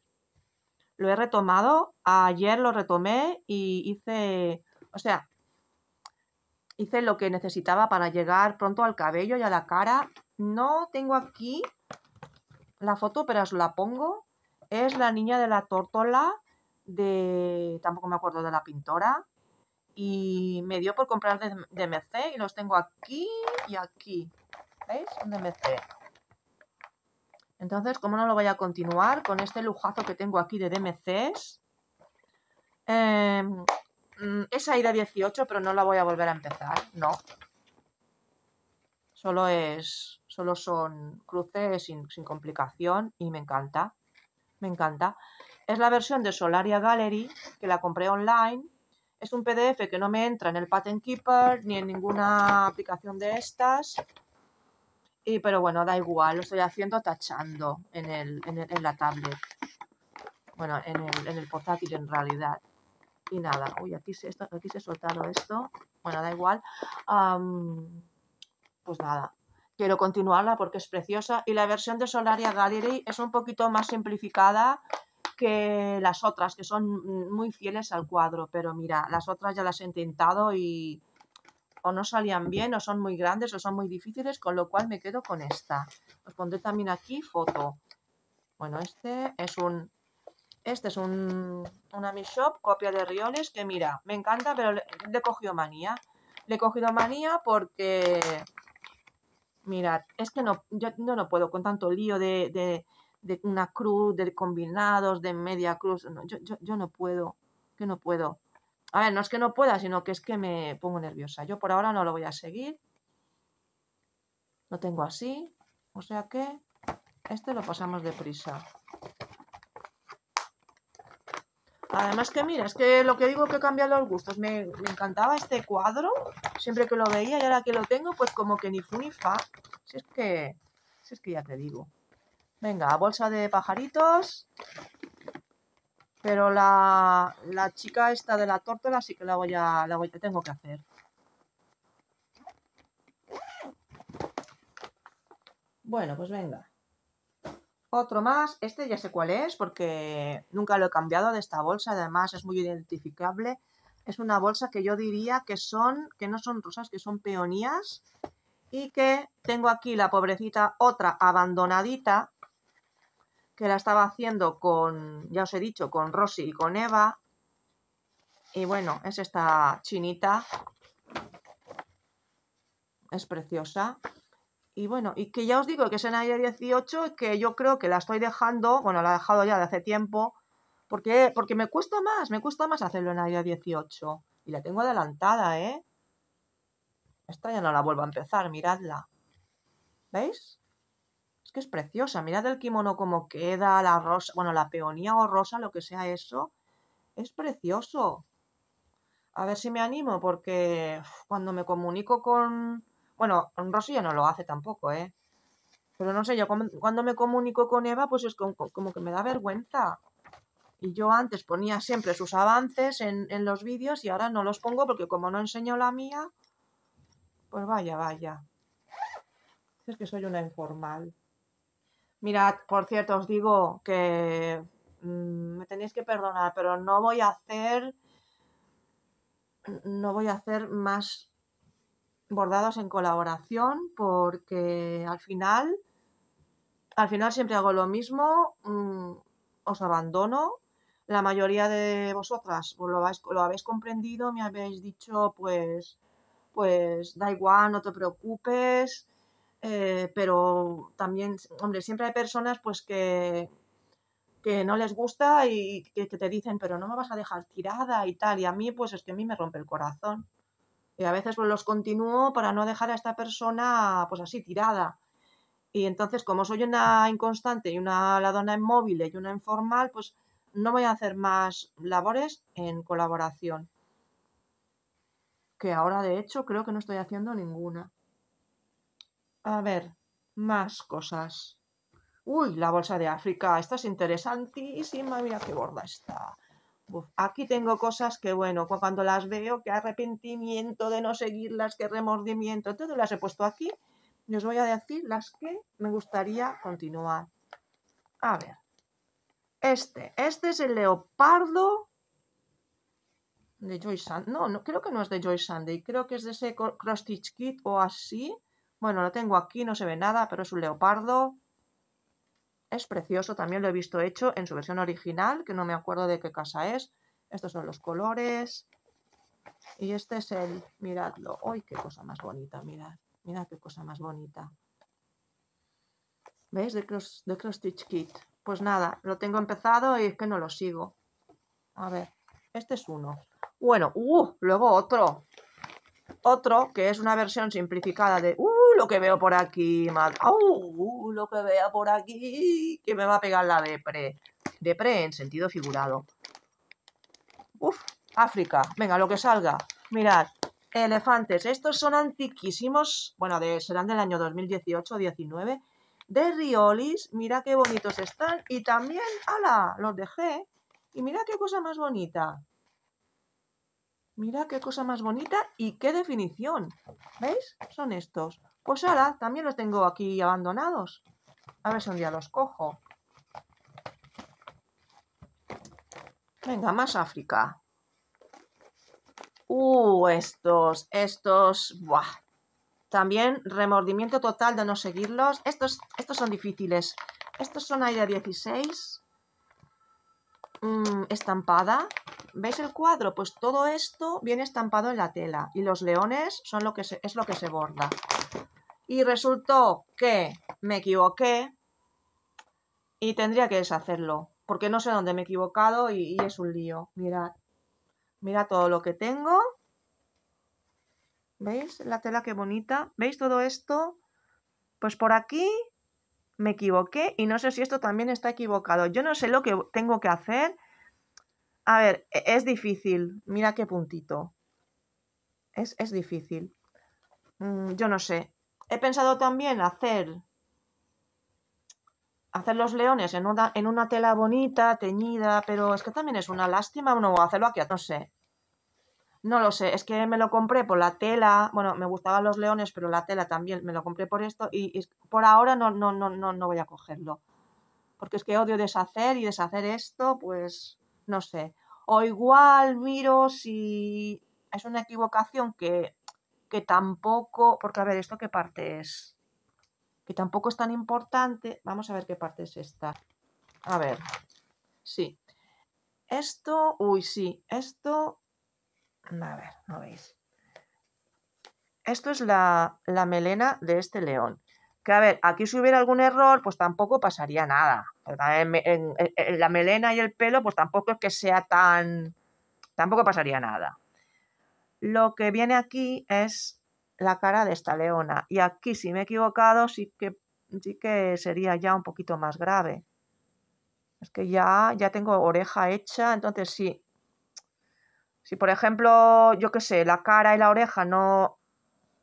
Lo he retomado. Ayer lo retomé y hice... O sea, hice lo que necesitaba para llegar pronto al cabello y a la cara. No tengo aquí la foto, pero os la pongo. Es la niña de la tórtola de... Tampoco me acuerdo de la pintora y me dio por comprar DMC y los tengo aquí y aquí. ¿Veis? Son DMC Entonces, ¿cómo no lo voy a continuar con este lujazo que tengo aquí de DMCs? esa ida 18, pero no la voy a volver a empezar, no. Solo, es, solo son cruces sin complicación y me encanta. Me encanta. Es la versión de Solaria Gallery que la compré online es un PDF que no me entra en el Patent Keeper ni en ninguna aplicación de estas. Y, pero bueno, da igual, lo estoy haciendo tachando en, en, la tablet. Bueno, en el, en el, portátil en realidad. Y nada, uy, aquí se, aquí se ha soltado esto. Bueno, da igual. pues nada, quiero continuarla porque es preciosa. Y la versión de Solaria Gallery es un poquito más simplificada que las otras, que son muy fieles al cuadro, pero mira, las otras ya las he intentado y o no salían bien, o son muy grandes, o son muy difíciles, con lo cual me quedo con esta. Os pondré también aquí foto. Bueno, este es un... Este es un, una Mi Shop, copia de Rioles, que mira, me encanta, pero le, he cogido manía. Le he cogido manía porque mirad, es que no, yo no, no puedo con tanto lío de, de una cruz, de combinados, de media cruz. yo, no puedo, que no puedo. A ver, no es que no pueda, sino que es que me pongo nerviosa. Yo por ahora no lo voy a seguir. Lo tengo así, o sea que este lo pasamos deprisa. Además que mira, es que lo que digo que cambia los gustos. Me, encantaba este cuadro, siempre que lo veía y ahora que lo tengo, pues como que ni fu ni fa. Si es que, si es que ya te digo. Venga, bolsa de pajaritos. Pero la, chica esta de la tórtola sí que la voy a... La voy, tengo que hacer. Bueno, pues venga. Otro más. Este ya sé cuál es porque nunca lo he cambiado de esta bolsa. Además es muy identificable. Es una bolsa que yo diría que son, que no son rosas, que son peonías. Y que tengo aquí la pobrecita otra abandonadita que la estaba haciendo con, ya os he dicho, con Rosy y con Eva. Y bueno, es esta chinita. Es preciosa. Y bueno, y que ya os digo que es en aire 18 que yo creo que la estoy dejando, bueno, la he dejado ya de hace tiempo, porque, porque me cuesta más, me cuesta más hacerlo en ella 18. Y la tengo adelantada, ¿eh? Esta ya no la vuelvo a empezar, miradla. ¿Veis? es preciosa. Mirad el kimono como queda, la rosa, bueno, la peonía o rosa, lo que sea eso. Es precioso. A ver si me animo, porque cuando me comunico con... Bueno, Rosy ya no lo hace tampoco, ¿eh? Pero no sé, yo cuando me comunico con Eva, pues es como, que me da vergüenza. Y yo antes ponía siempre sus avances en, en los vídeos y ahora no los pongo porque como no enseño la mía, pues vaya, vaya. Es que soy una informal. Mirad, por cierto, os digo que mm, me tenéis que perdonar, pero no voy a hacer. No voy a hacer más bordados en colaboración porque al final. Al final siempre hago lo mismo. Mm, os abandono. La mayoría de vosotras pues lo, habéis, lo habéis comprendido, me habéis dicho, pues, pues da igual, no te preocupes, eh, pero también, hombre, siempre hay personas pues que, que no les gusta y que, te dicen, pero no me vas a dejar tirada y tal, y a mí pues es que a mí me rompe el corazón. Y a veces pues, los continúo para no dejar a esta persona pues así tirada. Y entonces, como soy una inconstante y una ladona inmóvil y una informal, pues no voy a hacer más labores en colaboración. Que ahora, de hecho, creo que no estoy haciendo ninguna. A ver, más cosas. Uy, la bolsa de África. Esta es interesantísima. Mira qué gorda está. aquí tengo cosas que, bueno, cuando las veo, qué arrepentimiento de no seguirlas, qué remordimiento. Todo las he puesto aquí y os voy a decir las que me gustaría continuar. A ver. Este. Este es el leopardo de Joy Sand. No, no, creo que no es de Joy Sandy. Creo que es de ese cross-stitch kit o así. Bueno, lo tengo aquí, no se ve nada, pero es un leopardo. Es precioso, también lo he visto hecho en su versión original, que no me acuerdo de qué casa es. Estos son los colores. Y este es el, miradlo. ¡Ay, qué cosa más bonita! Mirad, mirad qué cosa más bonita. ¿Veis? De cross, de cross Stitch Kit. Pues nada, lo tengo empezado y es que no lo sigo. A ver, este es uno. Bueno, uh, luego otro. Otro que es una versión simplificada de ¡Uh, lo que veo por aquí! ¡Uh, lo que vea por aquí! Que me va a pegar la de De pre en sentido figurado. ¡Uf! África. Venga, lo que salga. Mirad. Elefantes. Estos son antiquísimos. Bueno, de, serán del año 2018-19. De Riolis. Mira qué bonitos están. Y también, ala, los dejé. Y mira qué cosa más bonita. Mira qué cosa más bonita y qué definición. ¿Veis? Son estos. Pues ahora también los tengo aquí abandonados. A ver si un día los cojo. Venga, más África. Uh, estos, estos, También remordimiento total de no seguirlos. Estos, estos son difíciles. Estos son ahí 16. estampada. ¿Veis el cuadro? Pues todo esto viene estampado en la tela y los leones son lo que es lo que se borda. Y resultó que me equivoqué y tendría que deshacerlo porque no sé dónde me he equivocado y, y es un lío. Mirad, mirad todo lo que tengo. ¿Veis la tela qué bonita? ¿Veis todo esto? Pues por aquí me equivoqué y no sé si esto también está equivocado. Yo no sé lo que tengo que hacer a ver, e-, es difícil. Mira qué puntito. Es, difícil. Mm, yo no sé. He pensado también hacer hacer los leones en una, en una tela bonita, teñida, pero es que también es una lástima uno hacerlo aquí, no sé. No lo sé, es que me lo compré por la tela, bueno, me gustaban los leones, pero la tela también, me lo compré por esto y, por ahora no, no, no, no, no voy a cogerlo. Porque es que odio deshacer y deshacer esto, pues no sé. O igual miro si es una equivocación que, que tampoco, porque a ver, ¿esto qué parte es? Que tampoco es tan importante. Vamos a ver qué parte es esta. A ver, sí. Esto, uy, sí, esto, a ver, no veis. Esto es la melena de este león que a ver, aquí si hubiera algún error, pues tampoco pasaría nada. la melena y el pelo, pues tampoco es que sea tan... tampoco pasaría nada. Lo que viene aquí es la cara de esta leona. Y aquí, si me he equivocado, sí que, sí que sería ya un poquito más grave. Es que ya, ya tengo oreja hecha, entonces sí. Si por ejemplo, yo qué sé, la cara y la oreja no,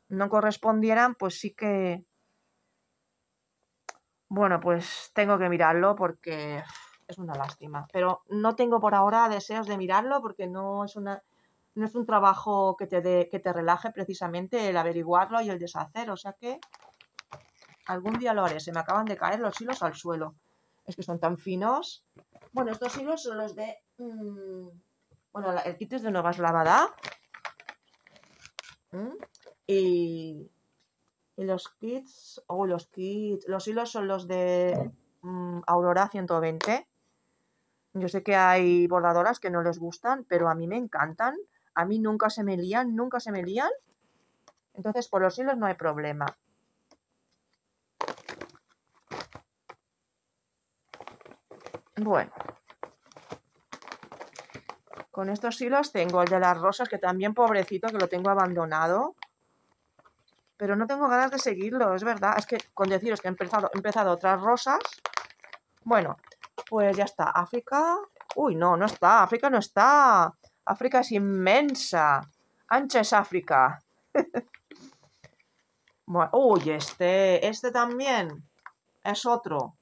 no correspondieran, pues sí que bueno, pues tengo que mirarlo porque es una lástima. Pero no tengo por ahora deseos de mirarlo porque no es una es un trabajo que te que te relaje precisamente el averiguarlo y el deshacer. O sea que algún día lo haré. Se me acaban de caer los hilos al suelo. Es que son tan finos. Bueno, estos hilos son los de. Mm, bueno, el kit es de nuevas Lavada. Y y los kits, oh, los kits, los hilos son los de mm, Aurora 120. Yo sé que hay bordadoras que no les gustan, pero a mí me encantan. A mí nunca se me lían, nunca se me lían. Entonces, por los hilos no hay problema. Bueno. Con estos hilos tengo el de las rosas, que también pobrecito, que lo tengo abandonado pero no tengo ganas de seguirlo, es verdad. Es que con deciros que he empezado, empezado otras rosas. Bueno, pues ya está. África. Uy, no, no está. África no está. África es inmensa. Ancha es África. uy, este. Este también es otro.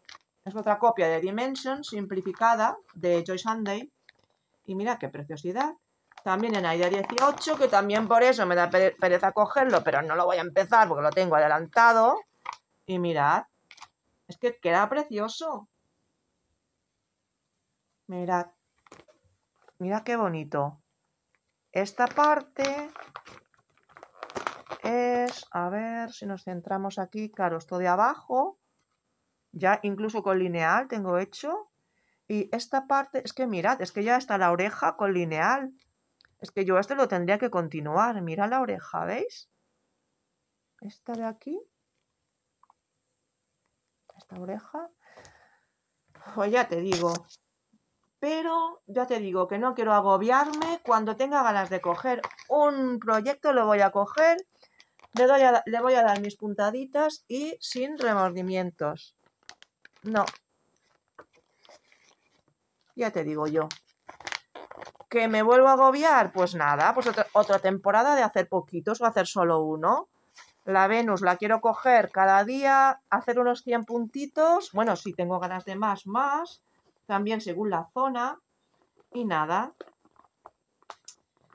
Es otra copia de Dimension simplificada de Joy Sunday. Y mira qué preciosidad. También en AIDA 18, que también por eso me da pereza cogerlo, pero no lo voy a empezar porque lo tengo adelantado. Y mirad, es que queda precioso. Mirad, mirad qué bonito. Esta parte es, a ver si nos centramos aquí, claro, esto de abajo, ya incluso con lineal tengo hecho. Y esta parte, es que mirad, es que ya está la oreja con lineal. Es que yo esto lo tendría que continuar. Mira la oreja, ¿veis? Esta de aquí. Esta oreja. Pues ya te digo. Pero ya te digo que no quiero agobiarme. Cuando tenga ganas de coger un proyecto lo voy a coger. Le, le voy a dar mis puntaditas y sin remordimientos. No. Ya te digo yo. ¿Que me vuelvo a agobiar? Pues nada, pues otra, temporada de hacer poquitos o hacer solo uno. La Venus la quiero coger cada día, hacer unos 100 puntitos. Bueno, si tengo ganas de más, más. También según la zona. Y nada.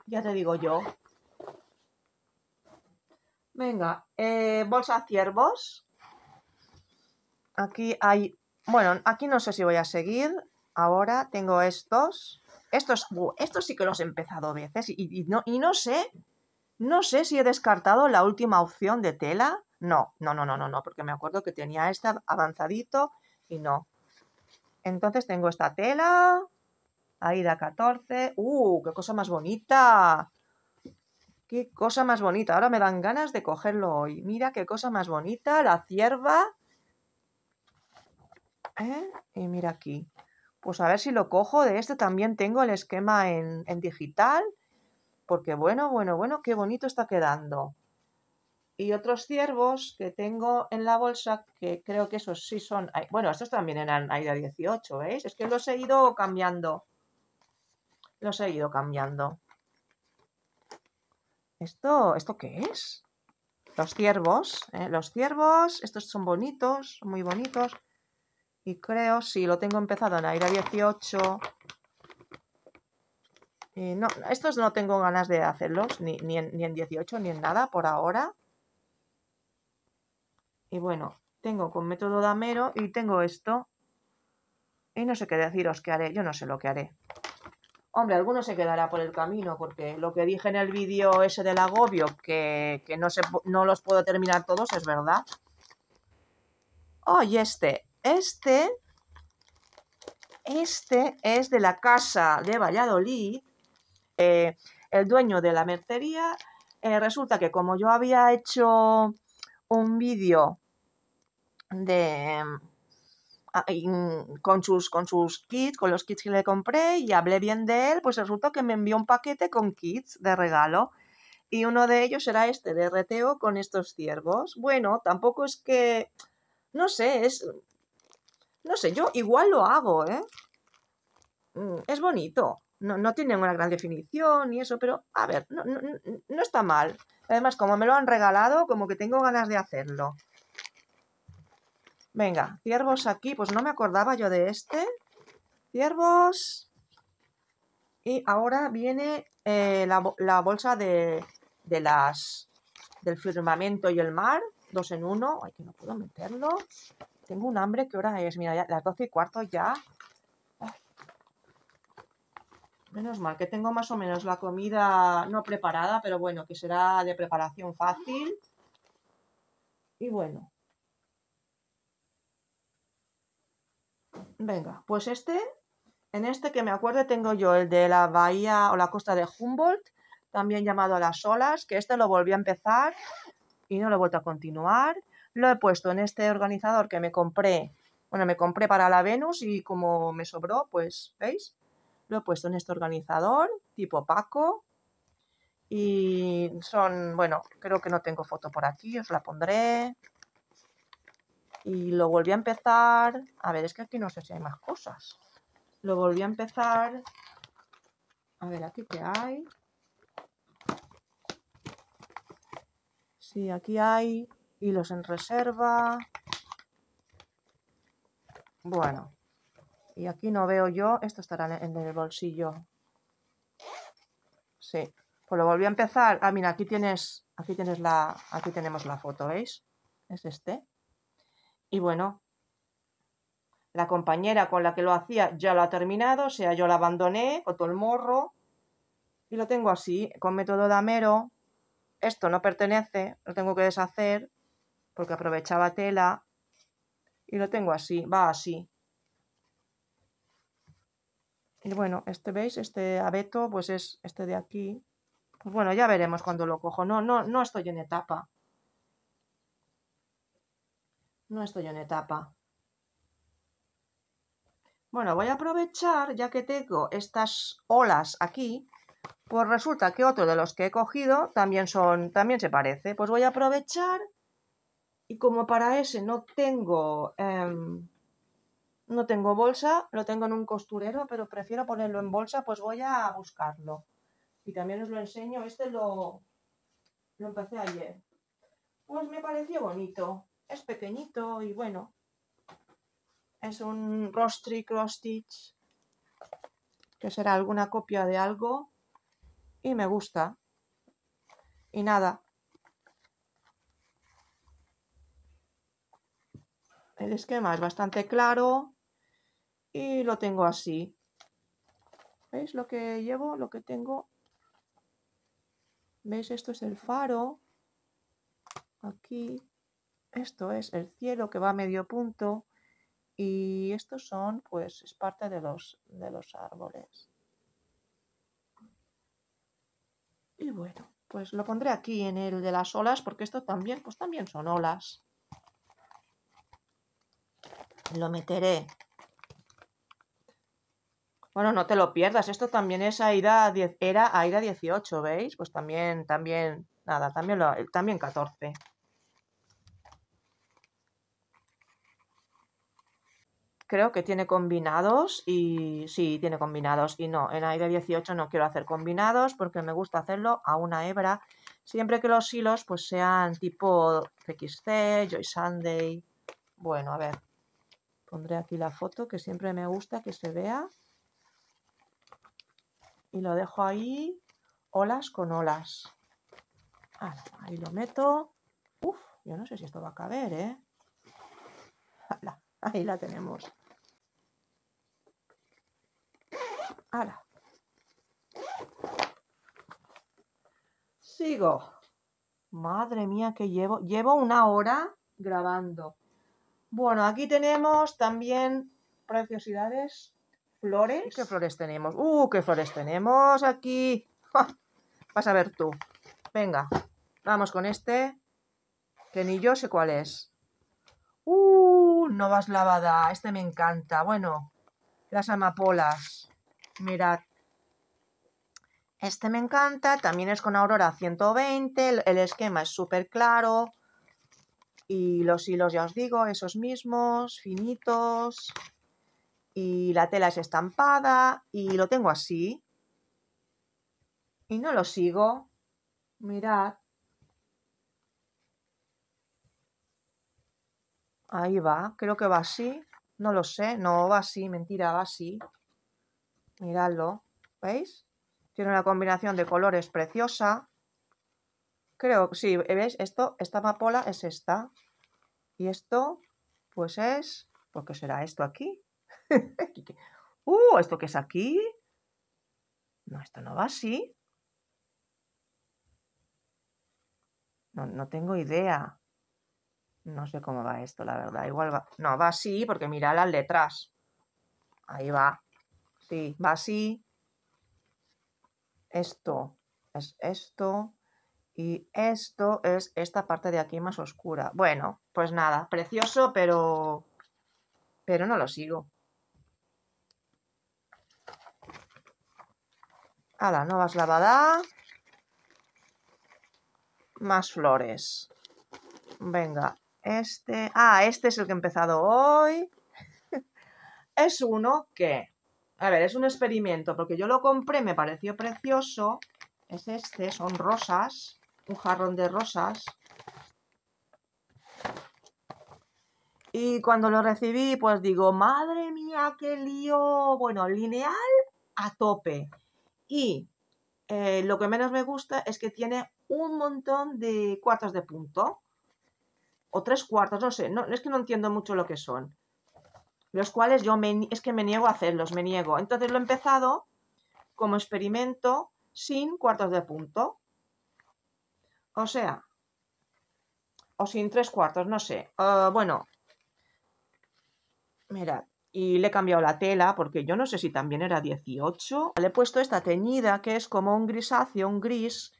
Ya te digo yo. Venga, eh, bolsa ciervos. Aquí hay... Bueno, aquí no sé si voy a seguir. Ahora tengo estos. Estos, sí que los he empezado veces y, no, sé, no sé si he descartado la última opción de tela. No, no, no, no, no, no, porque me acuerdo que tenía Esta avanzadito y no. Entonces tengo esta tela, ahí da 14. ¡Uh, qué cosa más bonita! ¡Qué cosa más bonita! Ahora me dan ganas de cogerlo hoy. Mira qué cosa más bonita, la cierva. ¿eh? Y mira aquí pues a ver si lo cojo. De este también tengo el esquema en, digital, porque bueno, bueno, bueno, qué bonito está quedando. Y otros ciervos que tengo en la bolsa, que creo que esos sí son... Bueno, estos también eran AIDA 18, ¿veis? Es que los he ido cambiando. Los he ido cambiando. ¿Esto, ¿esto qué es? Los ciervos, ¿eh? los ciervos, estos son bonitos, muy bonitos. Y creo, si sí, lo tengo empezado en Aire 18. Eh, no, estos no tengo ganas de hacerlos, ni, en, 18, ni en nada por ahora. Y bueno, tengo con método damero y tengo esto. Y no sé qué deciros que haré, yo no sé lo que haré. Hombre, alguno se quedará por el camino, porque lo que dije en el vídeo ese del agobio, que, no, se, no los puedo terminar todos, es verdad. Oh, y este, este, este es de la casa de Valladolid, eh, el dueño de la mercería. Eh, resulta que como yo había hecho un vídeo de ah, mm, con sus, con sus kits, con los kits que le compré y hablé bien de él, pues resulta que me envió un paquete con kits de regalo y uno de ellos era este de reteo con estos ciervos. Bueno, tampoco es que, no sé, es, no sé, yo igual lo hago, ¿eh? Mm, es bonito. No, no tiene una gran definición y eso, pero a ver, no, está mal. Además, como me lo han regalado, como que tengo ganas de hacerlo. Venga, ciervos aquí, pues no me acordaba yo de este. Ciervos. Y ahora viene eh, la, la, bolsa de, de, las del firmamento y el mar, dos en uno. Ay, que no puedo meterlo. Tengo un hambre, ¿qué hora es? Mira, ya, las 12 y cuarto ya. Menos mal que tengo más o menos la comida no preparada, pero bueno, que será de preparación fácil. Y bueno. Venga, pues este, en este que me acuerdo tengo yo el de la bahía o la costa de Humboldt, también llamado a las olas, que este lo volví a empezar y no lo he vuelto a continuar lo he puesto en este organizador que me compré, bueno, me compré para la Venus y como me sobró, pues, ¿veis? Lo he puesto en este organizador, tipo Paco, y son, bueno, creo que no tengo foto por aquí, os la pondré. Y lo volví a empezar, a ver, es que aquí no sé si hay más cosas. Lo volví a empezar, a ver, aquí qué hay. Sí, aquí hay hilos en reserva. Bueno, y aquí no veo yo, esto estará en el bolsillo. Sí, pues lo volví a empezar. Ah, mira, aquí tienes, aquí tienes la, aquí tenemos la foto, ¿veis? Es este. Y bueno, la compañera con la que lo hacía ya lo ha terminado, o sea, yo la abandoné O todo el morro. Y lo tengo así, con método damero. Esto no pertenece, lo tengo que deshacer porque aprovechaba tela y lo tengo así, va así. Y bueno, este veis, este abeto, pues es este de aquí. Pues bueno, ya veremos cuando lo cojo. No, no, no estoy en etapa. No estoy en etapa. Bueno, voy a aprovechar, ya que tengo estas olas aquí, pues resulta que otro de los que he cogido también son, también se parece. Pues voy a aprovechar y como para ese no tengo, em, no tengo bolsa, lo tengo en un costurero, pero prefiero ponerlo en bolsa, pues voy a buscarlo. Y también os lo enseño, este lo, lo empecé ayer. Pues me pareció bonito, es pequeñito y bueno, es un rostri cross stitch que será alguna copia de algo y me gusta y nada El esquema es bastante claro y lo tengo así. ¿Veis lo que llevo? Lo que tengo. ¿Veis? Esto es el faro. Aquí. Esto es el cielo que va a medio punto. Y estos son, pues, es parte de los, de los árboles. Y bueno, pues lo pondré aquí en el de las olas porque esto también, pues también son olas. Lo meteré. Bueno, no te lo pierdas. Esto también es Aida 10, era Aida 18, ¿veis? Pues también, también, nada, también, también 14. Creo que tiene combinados y sí, tiene combinados y no, en Aida 18 no quiero hacer combinados porque me gusta hacerlo a una hebra, siempre que los hilos pues sean tipo XC, Joy Sunday, bueno, a ver, Pondré aquí la foto que siempre me gusta que se vea. Y lo dejo ahí, olas con olas. ahí lo meto. Uf, yo no sé si esto va a caber, ¿eh? ahí la tenemos. Ahora. Sigo. Madre mía, que llevo. Llevo una hora grabando. Bueno, aquí tenemos también preciosidades, flores. ¿Qué flores tenemos? ¡Uh, qué flores tenemos aquí! Vas a ver tú. Venga, vamos con este, que ni yo sé cuál es. ¡Uh, no vas lavada! Este me encanta. Bueno, las amapolas. Mirad. Este me encanta, también es con Aurora 120, el esquema es súper claro, y los hilos, ya os digo, esos mismos, finitos. Y la tela es estampada y lo tengo así. Y no lo sigo. Mirad. Ahí va, creo que va así. No lo sé, no va así, mentira, va así. Miradlo, ¿veis? Tiene una combinación de colores preciosa creo, sí, eh, ¿veis? Esto, esta amapola es esta. Y esto, pues es, ¿por qué será esto aquí? ¡Uh! ¿Esto qué es aquí? No, esto no va así. No, no tengo idea. No sé cómo va esto, la verdad. Igual va... No, va así, porque mira las letras. Ahí va. Sí, va así. Esto es esto. Y esto es esta parte de aquí más oscura. Bueno, pues nada, precioso, pero... Pero no lo sigo. A la nueva lavada. Más flores. Venga, este... Ah, este es el que he empezado hoy. es uno que... A ver, es un experimento, porque yo lo compré, me pareció precioso. Es este, son rosas un jarrón de rosas. Y cuando lo recibí, pues digo, madre mía, qué lío. Bueno, lineal a tope. Y eh, lo que menos me gusta es que tiene un montón de cuartos de punto. O tres cuartos, no sé. No, es que no entiendo mucho lo que son. Los cuales yo me, es que me niego a hacerlos, me niego. Entonces lo he empezado como experimento sin cuartos de punto. O sea, o sin tres cuartos, no sé. Ah, bueno, mirad, y le he cambiado la tela porque yo no sé si también era 18. Le he puesto esta teñida que es como un grisáceo, un gris.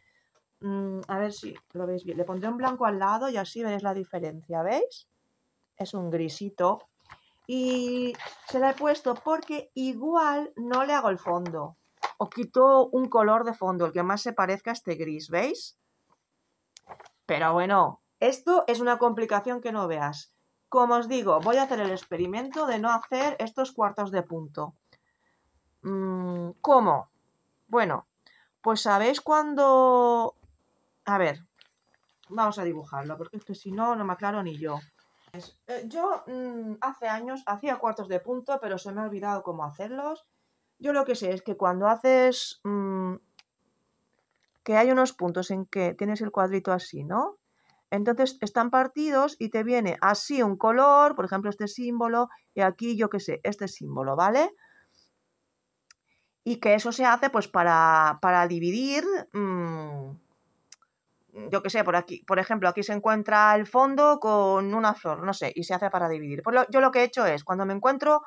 Mm, a ver si lo veis bien. Le pondré un blanco al lado y así veréis la diferencia, ¿veis? Es un grisito. Y se la he puesto porque igual no le hago el fondo. O quito un color de fondo, el que más se parezca a este gris, ¿veis? Pero bueno, esto es una complicación que no veas. Como os digo, voy a hacer el experimento de no hacer estos cuartos de punto. Mm, ¿Cómo? Bueno, pues sabéis cuando... A ver, vamos a dibujarlo, porque es que si no, no me aclaro ni yo. Pues, eh, yo mm, hace años hacía cuartos de punto, pero se me ha olvidado cómo hacerlos. Yo lo que sé es que cuando haces mm, que hay unos puntos en que tienes el cuadrito así, ¿no? Entonces están partidos y te viene así un color, por ejemplo, este símbolo, y aquí yo qué sé, este símbolo, ¿vale? Y que eso se hace pues para, dividir, mm, yo qué sé, por aquí, por ejemplo, aquí se encuentra el fondo con una flor, no sé, y se hace para dividir. Pues yo lo que he hecho es, cuando me encuentro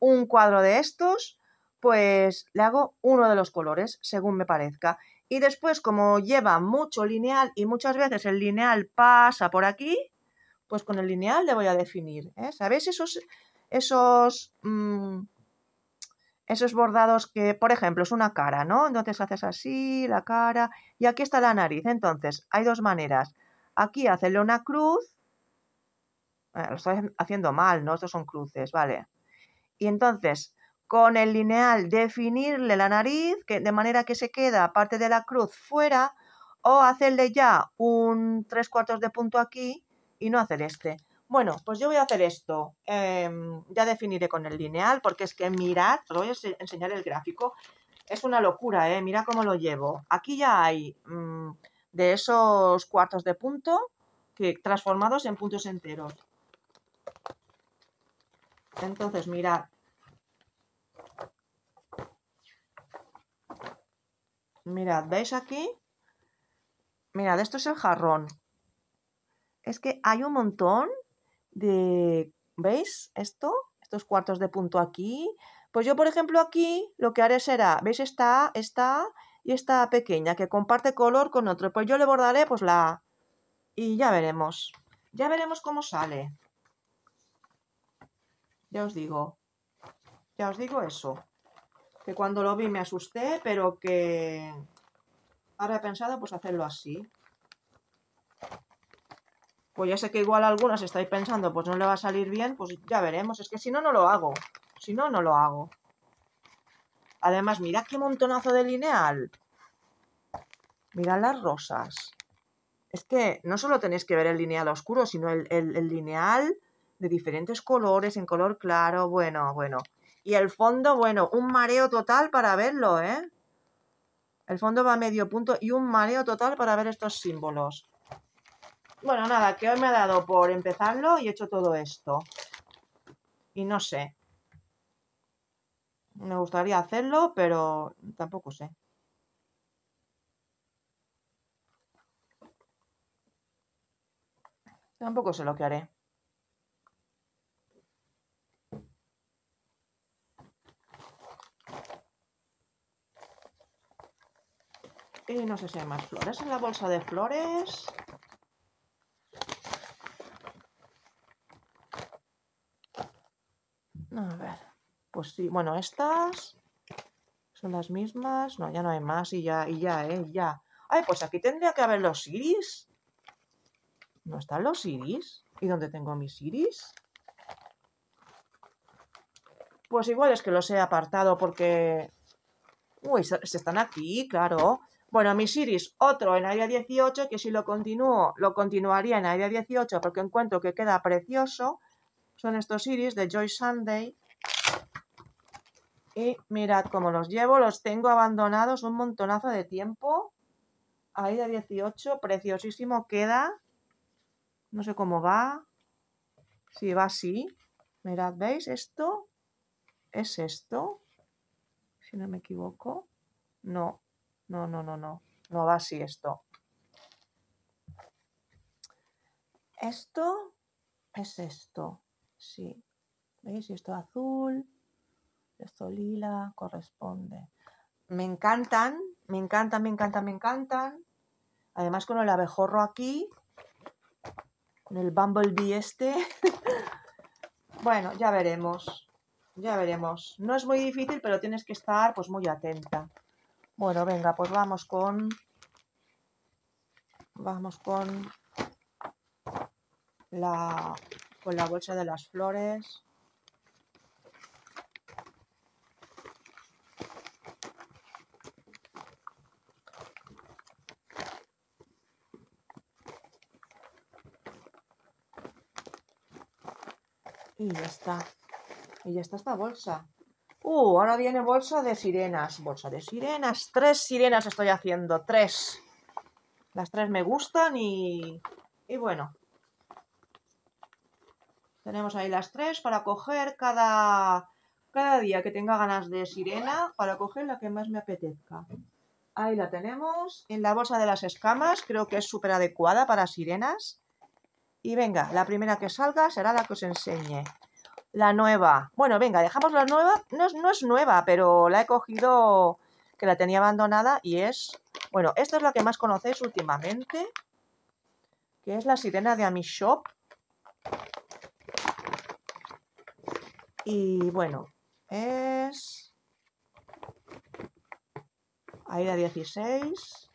un cuadro de estos, pues le hago uno de los colores, según me parezca. Y después, como lleva mucho lineal y muchas veces el lineal pasa por aquí, pues con el lineal le voy a definir. ¿eh? ¿Sabéis esos, esos, mm, esos bordados que, por ejemplo, es una cara, ¿no? Entonces haces así, la cara, y aquí está la nariz. Entonces, hay dos maneras. Aquí hacerle una cruz. Ah, lo estoy haciendo mal, ¿no? Estos son cruces, ¿vale? Y entonces, con el lineal definirle la nariz que, de manera que se queda parte de la cruz fuera o hacerle ya un tres cuartos de punto aquí y no hacer este. Bueno, pues yo voy a hacer esto. Em, ya definiré con el lineal porque es que mirad, os voy a enseñar el gráfico. Es una locura, ¿eh? Mirad cómo lo llevo. Aquí ya hay mm, de esos cuartos de punto que transformados en puntos enteros. Entonces, mirad, Mirad, ¿veis aquí? Mirad, esto es el jarrón. Es que hay un montón de... ¿Veis esto? Estos cuartos de punto aquí. Pues yo, por ejemplo, aquí lo que haré será... ¿Veis esta esta y esta pequeña que comparte color con otro? Pues yo le bordaré pues la Y ya veremos. Ya veremos cómo sale. Ya os digo. Ya os digo eso que cuando lo vi me asusté, pero que ahora he pensado pues hacerlo así. Pues ya sé que igual algunas estáis pensando, pues no le va a salir bien, pues ya veremos. Es que si no, no lo hago. Si no, no lo hago. Además, mirad qué montonazo de lineal. Mirad las rosas. Es que no solo tenéis que ver el lineal oscuro, sino el, el lineal de diferentes colores, en color claro. Bueno, bueno. Y el fondo, bueno, un mareo total para verlo, ¿eh? El fondo va a medio punto y un mareo total para ver estos símbolos. Bueno, nada, que hoy me ha dado por empezarlo y he hecho todo esto. Y no sé. Me gustaría hacerlo, pero tampoco sé. Tampoco sé lo que haré. Y no sé si hay más flores en la bolsa de flores. A ver, pues sí, bueno, estas son las mismas. No, ya no hay más y ya, y ya, eh, ya. Ay, pues aquí tendría que haber los iris. ¿No están los iris? ¿Y dónde tengo mis iris? Pues igual es que los he apartado porque... Uy, se están aquí, claro. Bueno, mis iris. otro en área 18, que si lo continúo, lo continuaría en área 18 porque encuentro que queda precioso. Son estos iris de Joy Sunday. Y mirad cómo los llevo, los tengo abandonados un montonazo de tiempo. Ahí de 18, preciosísimo queda. No sé cómo va. Si va así. Mirad, ¿veis esto? ¿Es esto? Si no me equivoco. No, no, no, no, no. No va así esto. Esto es esto. Sí. ¿Veis? Esto azul, esto lila, corresponde. Me encantan, me encantan, me encantan, me encantan. Además con el abejorro aquí, con el bumblebee este. bueno, ya veremos, ya veremos. No es muy difícil, pero tienes que estar pues muy atenta. Bueno, venga, pues vamos con... Vamos con la, con la bolsa de las flores. Y ya está. Y ya está esta bolsa. Uh, ahora viene bolsa de sirenas. Bolsa de sirenas. Tres sirenas estoy haciendo. Tres. Las tres me gustan y... Y bueno. Tenemos ahí las tres para coger cada... Cada día que tenga ganas de sirena, para coger la que más me apetezca. Ahí la tenemos. En la bolsa de las escamas. Creo que es súper adecuada para sirenas. Y venga, la primera que salga será la que os enseñe. La nueva. Bueno, venga, dejamos la nueva. No, es nueva, pero la he cogido que la tenía abandonada y es... Bueno, esta es la que más conocéis últimamente, que es la sirena de Amishop. Y bueno, es... Ahí la 16.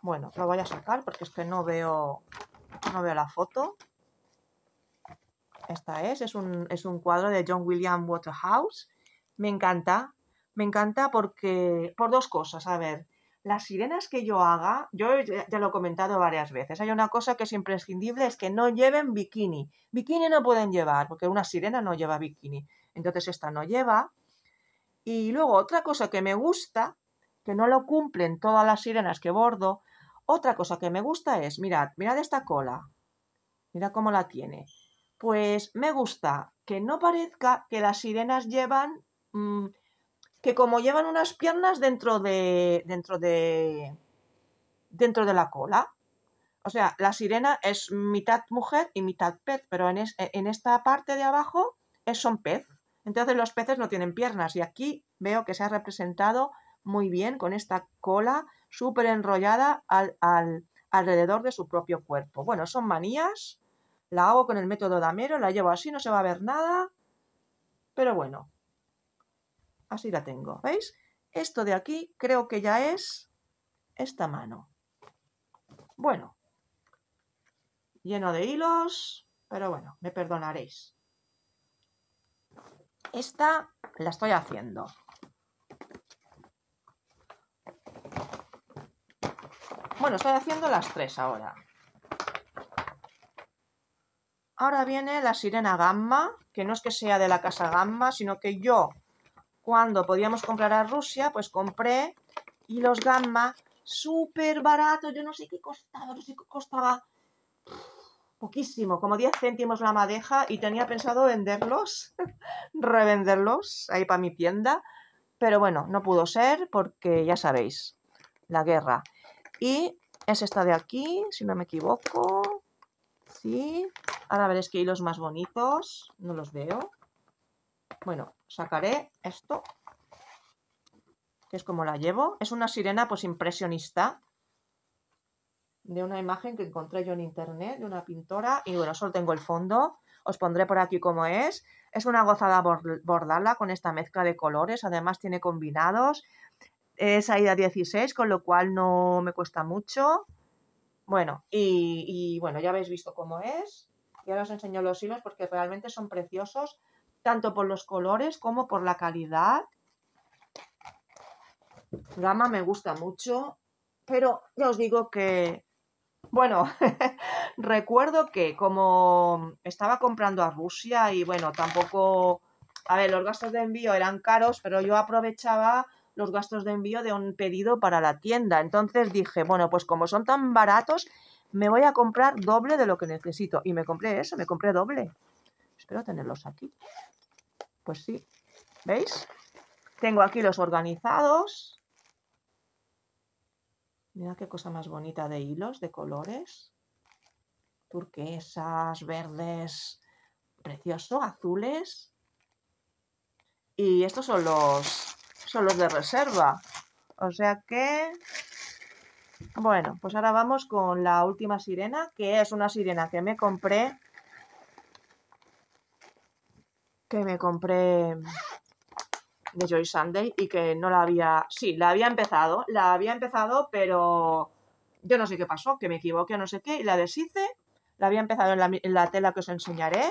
Bueno, lo voy a sacar porque es que no veo, no veo la foto. Esta es, es un, cuadro de John William Waterhouse. Me encanta, me encanta porque, por dos cosas, a ver, las sirenas que yo haga, yo ya, lo he comentado varias veces, hay una cosa que es imprescindible, es que no lleven bikini. Bikini no pueden llevar, porque una sirena no lleva bikini. Entonces esta no lleva. Y luego otra cosa que me gusta, que no lo cumplen todas las sirenas que bordo, otra cosa que me gusta es, mirad, mirad esta cola, mirad cómo la tiene pues me gusta que no parezca que las sirenas llevan, mm, que como llevan unas piernas dentro de, dentro de, dentro de la cola. O sea, la sirena es mitad mujer y mitad pez, pero en, esta parte de abajo es, son pez. Entonces los peces no tienen piernas y aquí veo que se ha representado muy bien con esta cola súper enrollada alrededor de su propio cuerpo. Bueno, son manías la hago con el método damero, la llevo así, no se va a ver nada, pero bueno, así la tengo, ¿veis? Esto de aquí creo que ya es esta mano. Bueno, lleno de hilos, pero bueno, me perdonaréis. Esta la estoy haciendo. Bueno, estoy haciendo las tres ahora. Ahora viene la sirena Gamma, que no es que sea de la casa Gamma, sino que yo, cuando podíamos comprar a Rusia, pues compré Y los Gamma súper barato, yo no sé qué costaba, no sé qué costaba poquísimo, como 10 céntimos la madeja y tenía pensado venderlos, revenderlos ahí para mi tienda, pero bueno, no pudo ser porque ya sabéis, la guerra. Y es esta de aquí, si no me equivoco, Ahora veréis que hilos más bonitos. No los veo. Bueno, sacaré esto, que es como la llevo. Es una sirena pues impresionista de una imagen que encontré yo en internet de una pintora. Y bueno, solo tengo el fondo. Os pondré por aquí como es. Es una gozada bordarla con esta mezcla de colores. Además tiene combinados. Es ahí a 16, con lo cual no me cuesta mucho. Bueno, y, bueno, ya habéis visto cómo es. ya os enseño los hilos porque realmente son preciosos, tanto por los colores como por la calidad. Gama me gusta mucho, pero ya os digo que, bueno, recuerdo que como estaba comprando a Rusia y bueno, tampoco, a ver, los gastos de envío eran caros, pero yo aprovechaba los gastos de envío de un pedido para la tienda. Entonces dije, bueno, pues como son tan baratos, me voy a comprar doble de lo que necesito. Y me compré eso, me compré doble. Espero tenerlos aquí. Pues sí, ¿veis? Tengo aquí los organizados. Mira qué cosa más bonita de hilos, de colores. Turquesas, verdes, precioso, azules. Y estos son los, son los de reserva. O sea que... Bueno, pues ahora vamos con la última sirena, que es una sirena que me compré. Que me compré de Joy Sunday y que no la había... Sí, la había empezado, la había empezado, pero yo no sé qué pasó, que me equivoqué, o no sé qué, y la deshice. La había empezado en la, tela que os enseñaré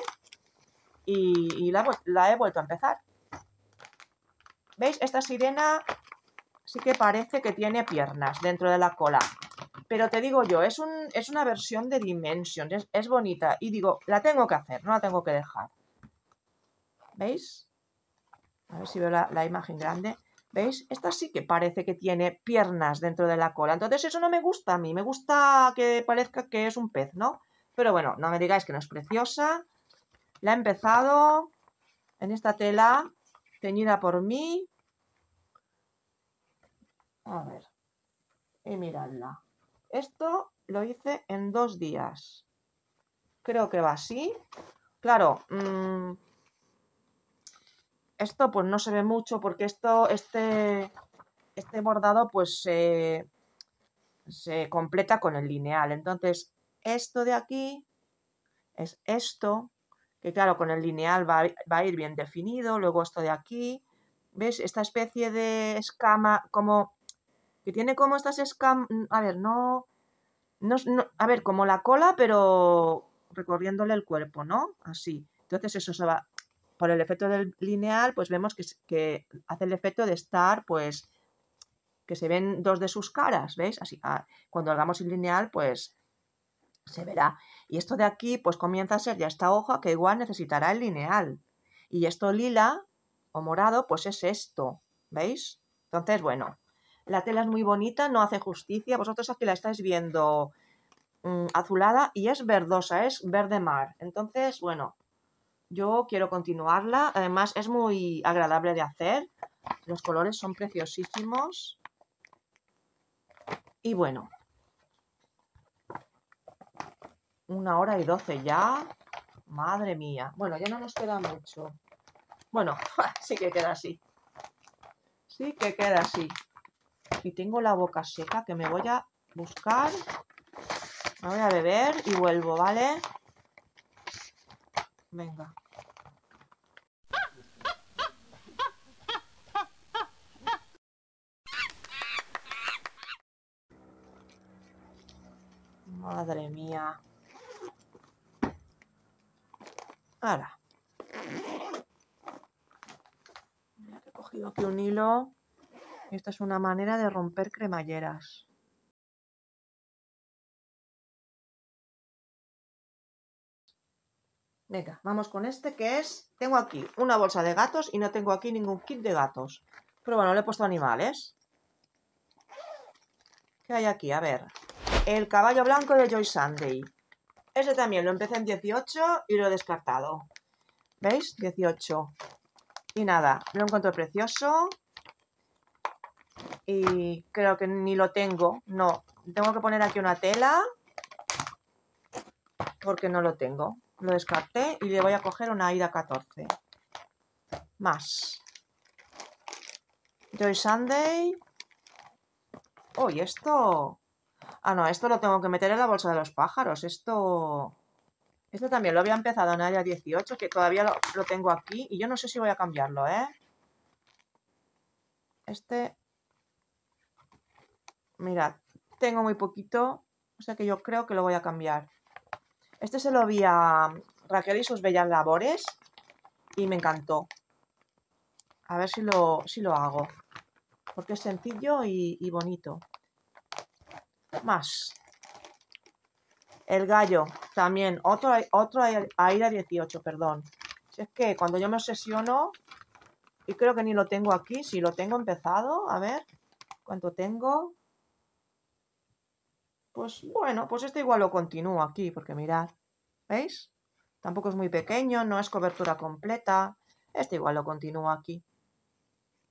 y, la he vuelto a empezar. ¿Veis? Esta sirena sí que parece que tiene piernas dentro de la cola. Pero te digo yo, es, un, es una versión de Dimensions, es, bonita. Y digo, la tengo que hacer, no la tengo que dejar. ¿Veis? A ver si veo la, la, imagen grande. ¿Veis? Esta sí que parece que tiene piernas dentro de la cola. Entonces eso no me gusta a mí. Me gusta que parezca que es un pez, ¿no? Pero bueno, no me digáis que no es preciosa. La he empezado en esta tela teñida por mí. A ver, y miradla. Esto lo hice en dos días. Creo que va así. Claro, mm, esto pues no se ve mucho porque esto, este, este bordado pues se completa con el lineal. Entonces, esto de aquí es esto que claro, con el lineal va, a ir bien definido, luego esto de aquí, ¿ves? Esta especie de escama, como, que tiene como estas escamas, mm, a ver, no, no, a ver, como la cola, pero recorriéndole el cuerpo, ¿no? Así. Entonces eso se va, por el efecto del lineal, pues vemos que, que hace el efecto de estar, pues, que se ven dos de sus caras, ¿veis? Así, ah, cuando hagamos el lineal, pues se verá. Y esto de aquí, pues comienza a ser ya esta hoja que igual necesitará el lineal. Y esto lila o morado, pues es esto, ¿veis? Entonces, bueno, la tela es muy bonita, no hace justicia. Vosotros aquí la estáis viendo mm, azulada y es verdosa, es verde mar. Entonces, bueno, yo quiero continuarla. Además, es muy agradable de hacer. Los colores son preciosísimos. Y bueno, Una hora y doce ya. Madre mía. Bueno, ya no nos queda mucho. Bueno, sí que queda así. Sí que queda así. Y tengo la boca seca que me voy a buscar. Me voy a beber y vuelvo, ¿vale? Venga. Madre mía. Ahora. he cogido aquí un hilo. Esta es una manera de romper cremalleras. Venga, vamos con este que es... Tengo aquí una bolsa de gatos y no tengo aquí ningún kit de gatos. Pero bueno, le he puesto animales. ¿Qué hay aquí? A ver. El caballo blanco de Joy Sunday. Ese también lo empecé en 18 y lo he descartado. ¿Veis? 18. Y nada, lo encuentro precioso. Y creo que ni lo tengo. No, tengo que poner aquí una tela. Porque no lo tengo. Lo descarté y le voy a coger una ida 14. Más. Joy Sunday. Uy, esto Ah, no, esto lo tengo que meter en la bolsa de los pájaros. Esto... Esto también lo había empezado en área 18, que todavía lo, tengo aquí. Y yo no sé si voy a cambiarlo, ¿eh? Este... mira, tengo muy poquito. O sea que yo creo que lo voy a cambiar. Este se lo vi a Raquel y sus bellas labores. Y me encantó. A ver si lo, si lo hago. Porque es sencillo y bonito. Más. El gallo, también. Otro, otro aire 18, perdón. es que cuando yo me obsesiono, y creo que ni lo tengo aquí, si lo tengo empezado, a ver, ¿cuánto tengo? Pues bueno, pues este igual lo continúo aquí, porque mirad, ¿veis? Tampoco es muy pequeño, no es cobertura completa. Este igual lo continúo aquí.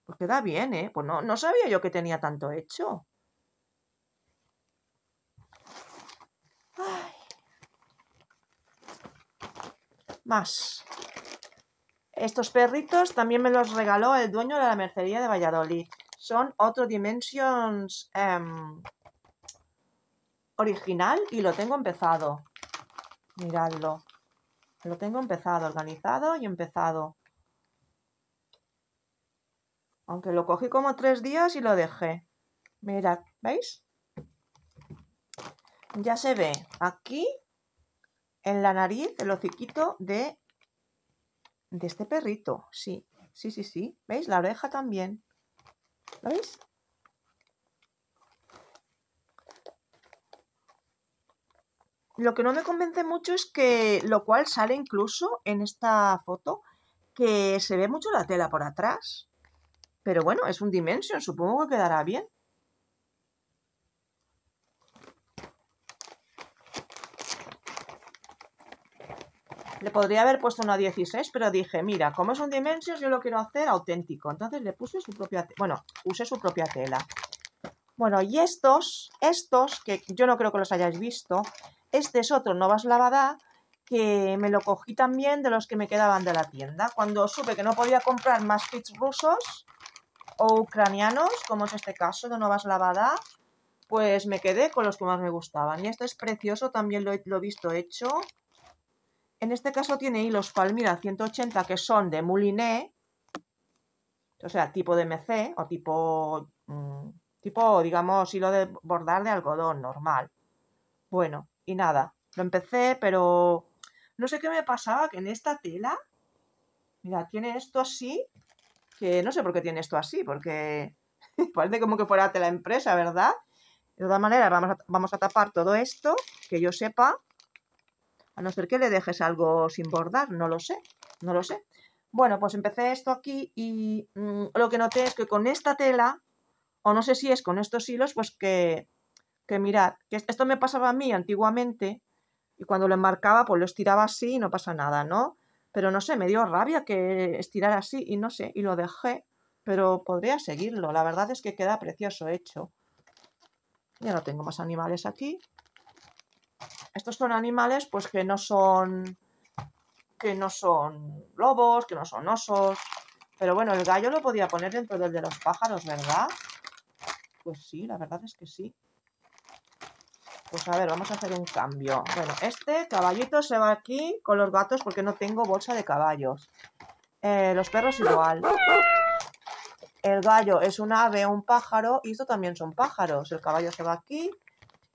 Pues queda bien, ¿eh? Pues no, no sabía yo que tenía tanto hecho. más. Estos perritos también me los regaló el dueño de la mercería de Valladolid. Son otro Dimensions em, original y lo tengo empezado. Miradlo. Lo tengo empezado, organizado y empezado. Aunque lo cogí como tres días y lo dejé. Mirad, ¿veis? Ya se ve aquí en la nariz, el hociquito de, de este perrito. Sí, sí, sí, sí. ¿Veis? La oreja también. ¿Lo veis? Lo que no me convence mucho es que, lo cual sale incluso en esta foto, que se ve mucho la tela por atrás. Pero bueno, es un Dimension, supongo que quedará bien. Le podría haber puesto una 16, pero dije, mira, como es un Dimensions, yo lo quiero hacer auténtico. Entonces le puse su propia, bueno, usé su propia tela. Bueno, y estos, estos, que yo no creo que los hayáis visto, este es otro Novas Lavada, que me lo cogí también de los que me quedaban de la tienda. Cuando supe que no podía comprar más fits rusos o ucranianos, como es este caso de Novas Lavada, pues me quedé con los que más me gustaban. Y este es precioso, también lo he visto hecho. En este caso tiene hilos Palmira 180 que son de Moulinet, o sea, tipo de MC o tipo, mm, tipo, digamos, hilo de bordar de algodón normal. Bueno, y nada, lo empecé, pero no sé qué me pasaba, que en esta tela, mira, tiene esto así, que no sé por qué tiene esto así, porque parece como que fuera tela empresa, ¿verdad? De todas maneras, vamos vamos a tapar todo esto, que yo sepa, a no ser que le dejes algo sin bordar, no lo sé, no lo sé. Bueno, pues empecé esto aquí y mm, lo que noté es que con esta tela, o no sé si es con estos hilos, pues que, que mirad, que esto me pasaba a mí antiguamente y cuando lo enmarcaba pues lo estiraba así y no pasa nada, ¿no? Pero no sé, me dio rabia que estirara así y no sé, y lo dejé, pero podría seguirlo, la verdad es que queda precioso hecho. Ya no tengo más animales aquí. Estos son animales pues que no son que no son lobos, que no son osos. Pero bueno, el gallo lo podía poner dentro del de los pájaros, ¿verdad? Pues sí, la verdad es que sí. Pues a ver, vamos a hacer un cambio. Bueno, este caballito se va aquí con los gatos porque no tengo bolsa de caballos. Eh, los perros igual. El gallo es un ave, un pájaro, y esto también son pájaros. El caballo se va aquí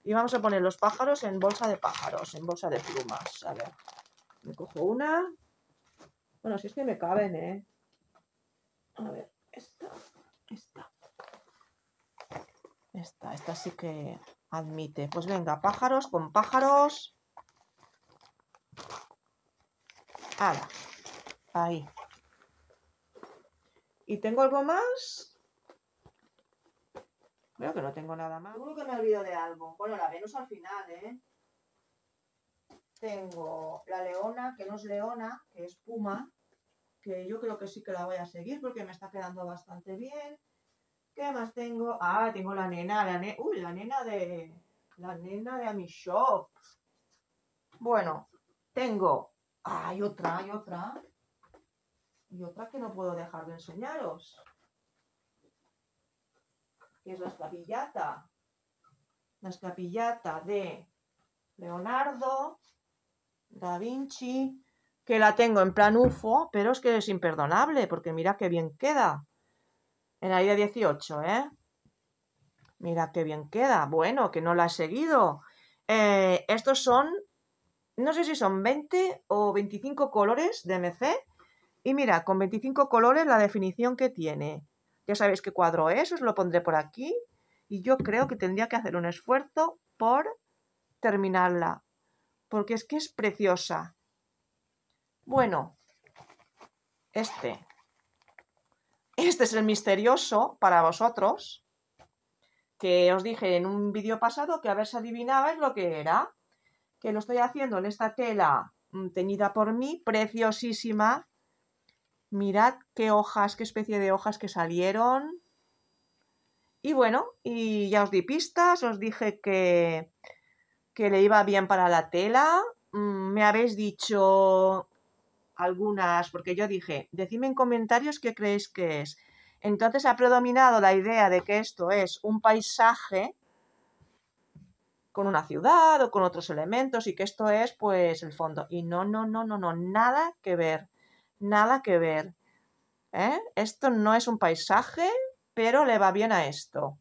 y vamos a poner los pájaros en bolsa de pájaros, en bolsa de plumas. A ver, me cojo una. Bueno, si es que me caben, ¿eh? A ver, esta, esta. Esta, esta sí que admite. Pues venga, pájaros con pájaros. Ahora, ahí. ¿Y tengo algo más? que no tengo nada más. Seguro que me olvido de algo. Bueno, la Venus al final, ¿eh? Tengo la leona, que no es leona, que es puma, que yo creo que sí que la voy a seguir porque me está quedando bastante bien. ¿Qué más tengo? Ah, tengo la nena, la nena... Uy, la nena de... La nena de Amishop. Bueno, tengo... hay otra, hay otra. Y otra que no puedo dejar de enseñaros que es la escapillata. La escapillata de Leonardo da Vinci, que la tengo en plan UFO, pero es que es imperdonable, porque mira qué bien queda. En la idea 18, ¿eh? Mira qué bien queda. Bueno, que no la he seguido. Eh, estos son, no sé si son 20 o 25 colores de MC. Y mira, con 25 colores la definición que tiene. Ya sabéis qué cuadro es, os lo pondré por aquí. Y yo creo que tendría que hacer un esfuerzo por terminarla, porque es que es preciosa. Bueno, este. Este es el misterioso para vosotros, que os dije en un vídeo pasado que a ver si adivinabais lo que era, que lo estoy haciendo en esta tela mm, teñida por mí, preciosísima, mirad qué hojas, qué especie de hojas que salieron. Y bueno, y ya os di pistas, os dije que, que le iba bien para la tela. Mm, me habéis dicho algunas, porque yo dije, decime en comentarios qué creéis que es. Entonces ha predominado la idea de que esto es un paisaje con una ciudad o con otros elementos y que esto es pues el fondo. Y no, no, no, no, no, nada que ver nada que ver. ¿Eh? Esto no es un paisaje, pero le va bien a esto.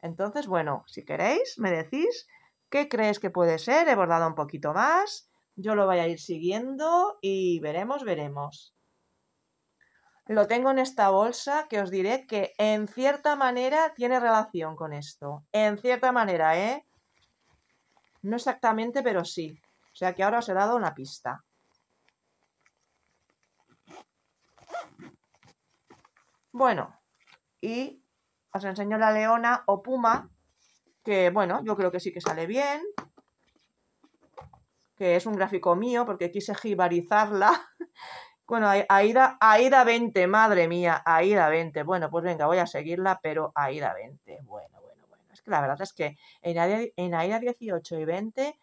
Entonces, bueno, si queréis, me decís qué creéis que puede ser. He bordado un poquito más. Yo lo voy a ir siguiendo y veremos, veremos. Lo tengo en esta bolsa que os diré que en cierta manera tiene relación con esto. En cierta manera, ¿eh? No exactamente, pero sí. O sea que ahora os he dado una pista. Bueno, y os enseño la leona o puma, que bueno, yo creo que sí que sale bien, que es un gráfico mío porque quise jibarizarla. bueno, Aida, da 20, madre mía, Aida 20. Bueno, pues venga, voy a seguirla, pero Aida 20. Bueno, bueno, bueno. Es que la verdad es que en ahí en Aida 18 y 20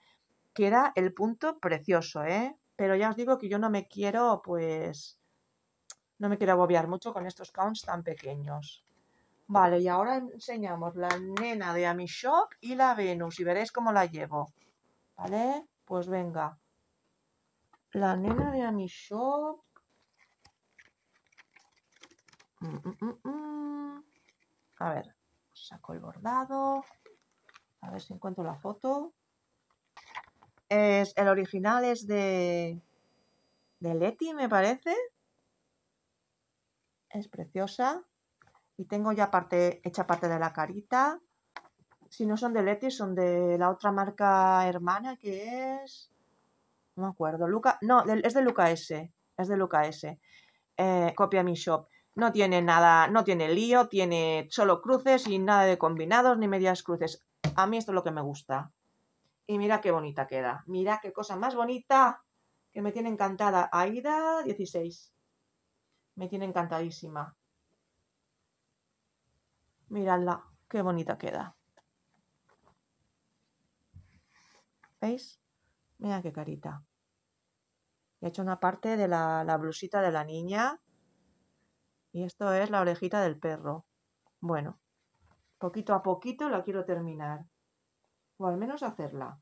queda el punto precioso, ¿eh? Pero ya os digo que yo no me quiero, pues, no me quiero agobiar mucho con estos counts tan pequeños. Vale, y ahora enseñamos la nena de Amishop y la Venus. Y veréis cómo la llevo. ¿Vale? Pues venga. La nena de Amishop. Mm, mm, mm, A ver, saco el bordado. A ver si encuentro la foto. Es, el original es de, de Leti, me parece es preciosa. Y tengo ya parte, hecha parte de la carita. Si no son de Leti, son de la otra marca hermana que es... No me acuerdo. Luca... No, es de Luca S. Es de Luca S. Eh, copia mi shop. No tiene nada, no tiene lío, tiene solo cruces y nada de combinados ni medias cruces. A mí esto es lo que me gusta. Y mira qué bonita queda. Mira qué cosa más bonita. Que me tiene encantada. Aida 16. Me tiene encantadísima. Miradla, qué bonita queda. ¿Veis? Mira qué carita. He hecho una parte de la, la blusita de la niña. Y esto es la orejita del perro. Bueno, poquito a poquito la quiero terminar. O al menos hacerla.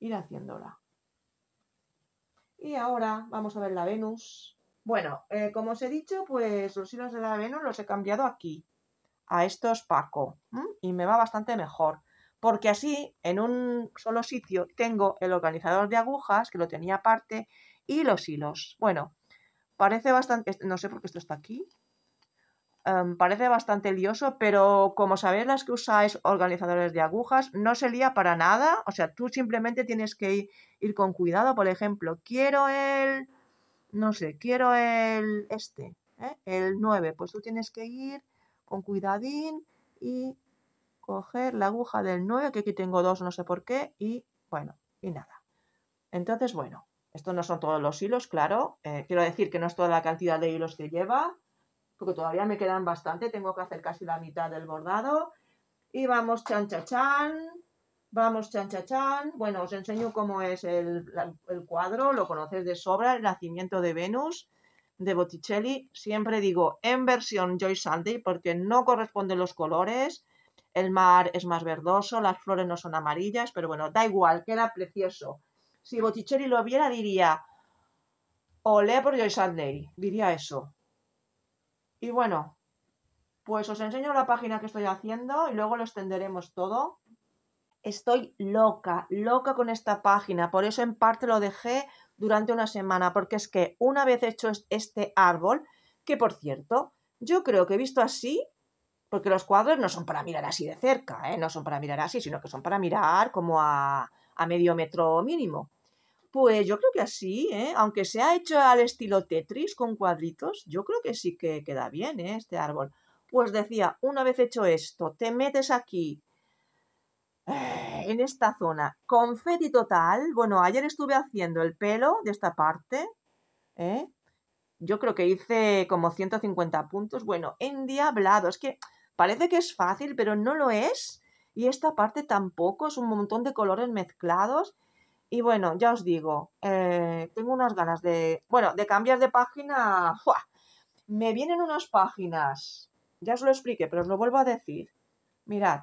Ir haciéndola. Y ahora vamos a ver la Venus. Bueno, eh, como os he dicho, pues los hilos de la Venus los he cambiado aquí, a estos Paco. y me va bastante mejor, porque así en un solo sitio tengo el organizador de agujas, que lo tenía aparte, y los hilos. Bueno, parece bastante, no sé por qué esto está aquí, Em, parece bastante lioso, pero como sabéis las que usáis organizadores de agujas, no se lía para nada. O sea, tú simplemente tienes que ir, con cuidado. Por ejemplo, quiero el, no sé, quiero el este, ¿eh? el 9. Pues tú tienes que ir con cuidadín y coger la aguja del 9, que aquí tengo dos, no sé por qué, y bueno, y nada. Entonces, bueno, estos no son todos los hilos, claro. Eh, quiero decir que no es toda la cantidad de hilos que lleva que todavía me quedan bastante, tengo que hacer casi la mitad del bordado. Y vamos chan chan chan, vamos chan chan chan. Bueno, os enseño cómo es el, cuadro, lo conocéis de sobra, el nacimiento de Venus de Botticelli. Siempre digo en versión Joy Sunday porque no corresponden los colores. El mar es más verdoso, las flores no son amarillas, pero bueno, da igual, queda precioso. Si Botticelli lo viera diría, ole por Joy Sunday, diría eso. Y bueno, pues os enseño la página que estoy haciendo y luego lo extenderemos todo. Estoy loca, loca con esta página, por eso en parte lo dejé durante una semana, porque es que una vez hecho este árbol, que por cierto, yo creo que he visto así, porque los cuadros no son para mirar así de cerca, ¿eh? no son para mirar así, sino que son para mirar como a, a medio metro mínimo. Pues yo creo que así, ¿eh? aunque ha hecho al estilo Tetris con cuadritos, yo creo que sí que queda bien ¿eh? este árbol. Pues decía, una vez hecho esto, te metes aquí, eh, en esta zona, confeti total. Bueno, ayer estuve haciendo el pelo de esta parte, ¿eh? yo creo que hice como 150 puntos. Bueno, endiablado, es que parece que es fácil, pero no lo es. Y esta parte tampoco, es un montón de colores mezclados y bueno, ya os digo, eh, tengo unas ganas de, bueno, de cambiar de página. Me vienen unas páginas, ya os lo expliqué, pero os lo vuelvo a decir. Mirad,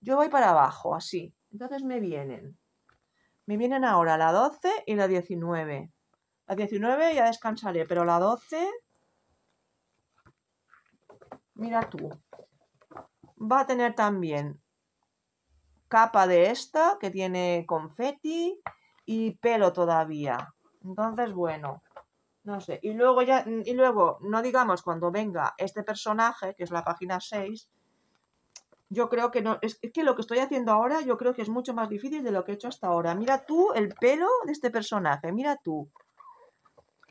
yo voy para abajo, así. Entonces me vienen. Me vienen ahora la 12 y la 19. La 19 ya descansaré, pero la 12... Mira tú. Va a tener también capa de esta que tiene confeti y pelo todavía. Entonces, bueno, no sé. Y luego ya, mm, y luego, no digamos cuando venga este personaje, que es la página 6, yo creo que no, es, que lo que estoy haciendo ahora yo creo que es mucho más difícil de lo que he hecho hasta ahora. Mira tú el pelo de este personaje, mira tú.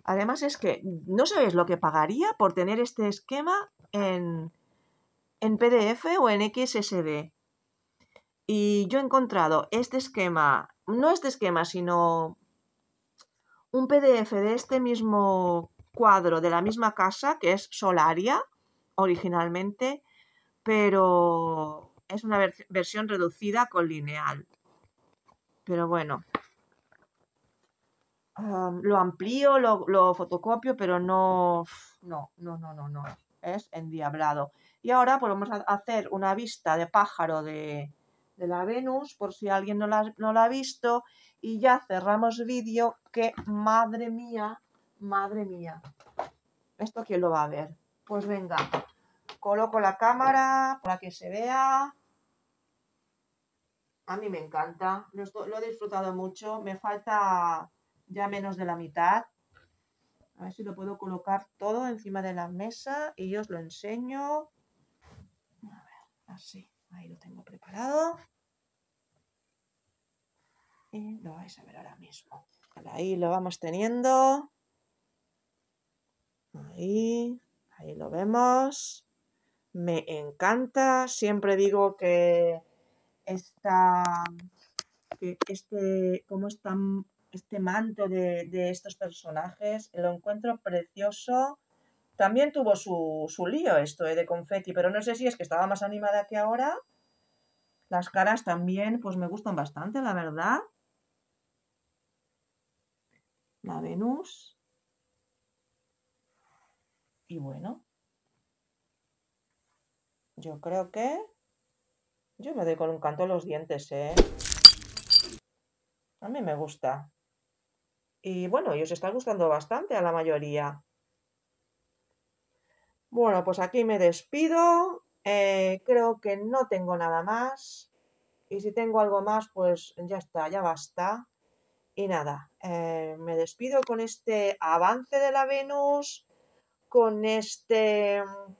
Además es que no sabes lo que pagaría por tener este esquema en, en PDF o en XSD. Y yo he encontrado este esquema, no este esquema, sino un PDF de este mismo cuadro de la misma casa, que es Solaria, originalmente, pero es una versión reducida con lineal. Pero bueno, lo amplío, lo, fotocopio, pero no, no, no, no, no, no, es endiablado. Y ahora podemos hacer una vista de pájaro de, de la Venus, por si alguien no la, ha visto. Y ya cerramos vídeo, que madre mía, madre mía. ¿Esto quién lo va a ver? Pues venga, coloco la cámara para que se vea. A mí me encanta, lo, he disfrutado mucho, me falta ya menos de la mitad. A ver si lo puedo colocar todo encima de la mesa y yo os lo enseño. así, ahí lo tengo preparado. Y lo vais a ver ahora mismo. Ahí lo vamos teniendo. Ahí, ahí lo vemos. Me encanta. Siempre digo que esta, este, está este manto de, estos personajes, lo encuentro precioso. También tuvo su, lío esto eh, de confeti, pero no sé si es que estaba más animada que ahora. Las caras también, pues me gustan bastante, la verdad la Venus. Y bueno, yo creo que... Yo me doy con un canto los dientes, ¿eh? A mí me gusta. Y bueno, y os está gustando bastante a la mayoría. Bueno, pues aquí me despido. Eh, creo que no tengo nada más. Y si tengo algo más, pues ya está, ya basta. Y nada, eh, me despido con este avance de la Venus, con este mm,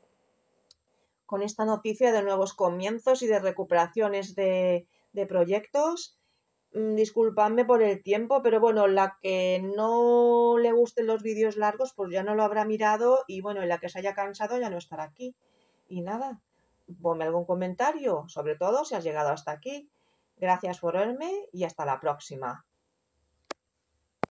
con esta noticia de nuevos comienzos y de recuperaciones de, de proyectos. Mm, disculpadme por el tiempo, pero bueno, la que no le gusten los vídeos largos, pues ya no lo habrá mirado y bueno, la que se haya cansado ya no estará aquí. Y nada, ponme algún comentario, sobre todo si has llegado hasta aquí. Gracias por verme y hasta la próxima.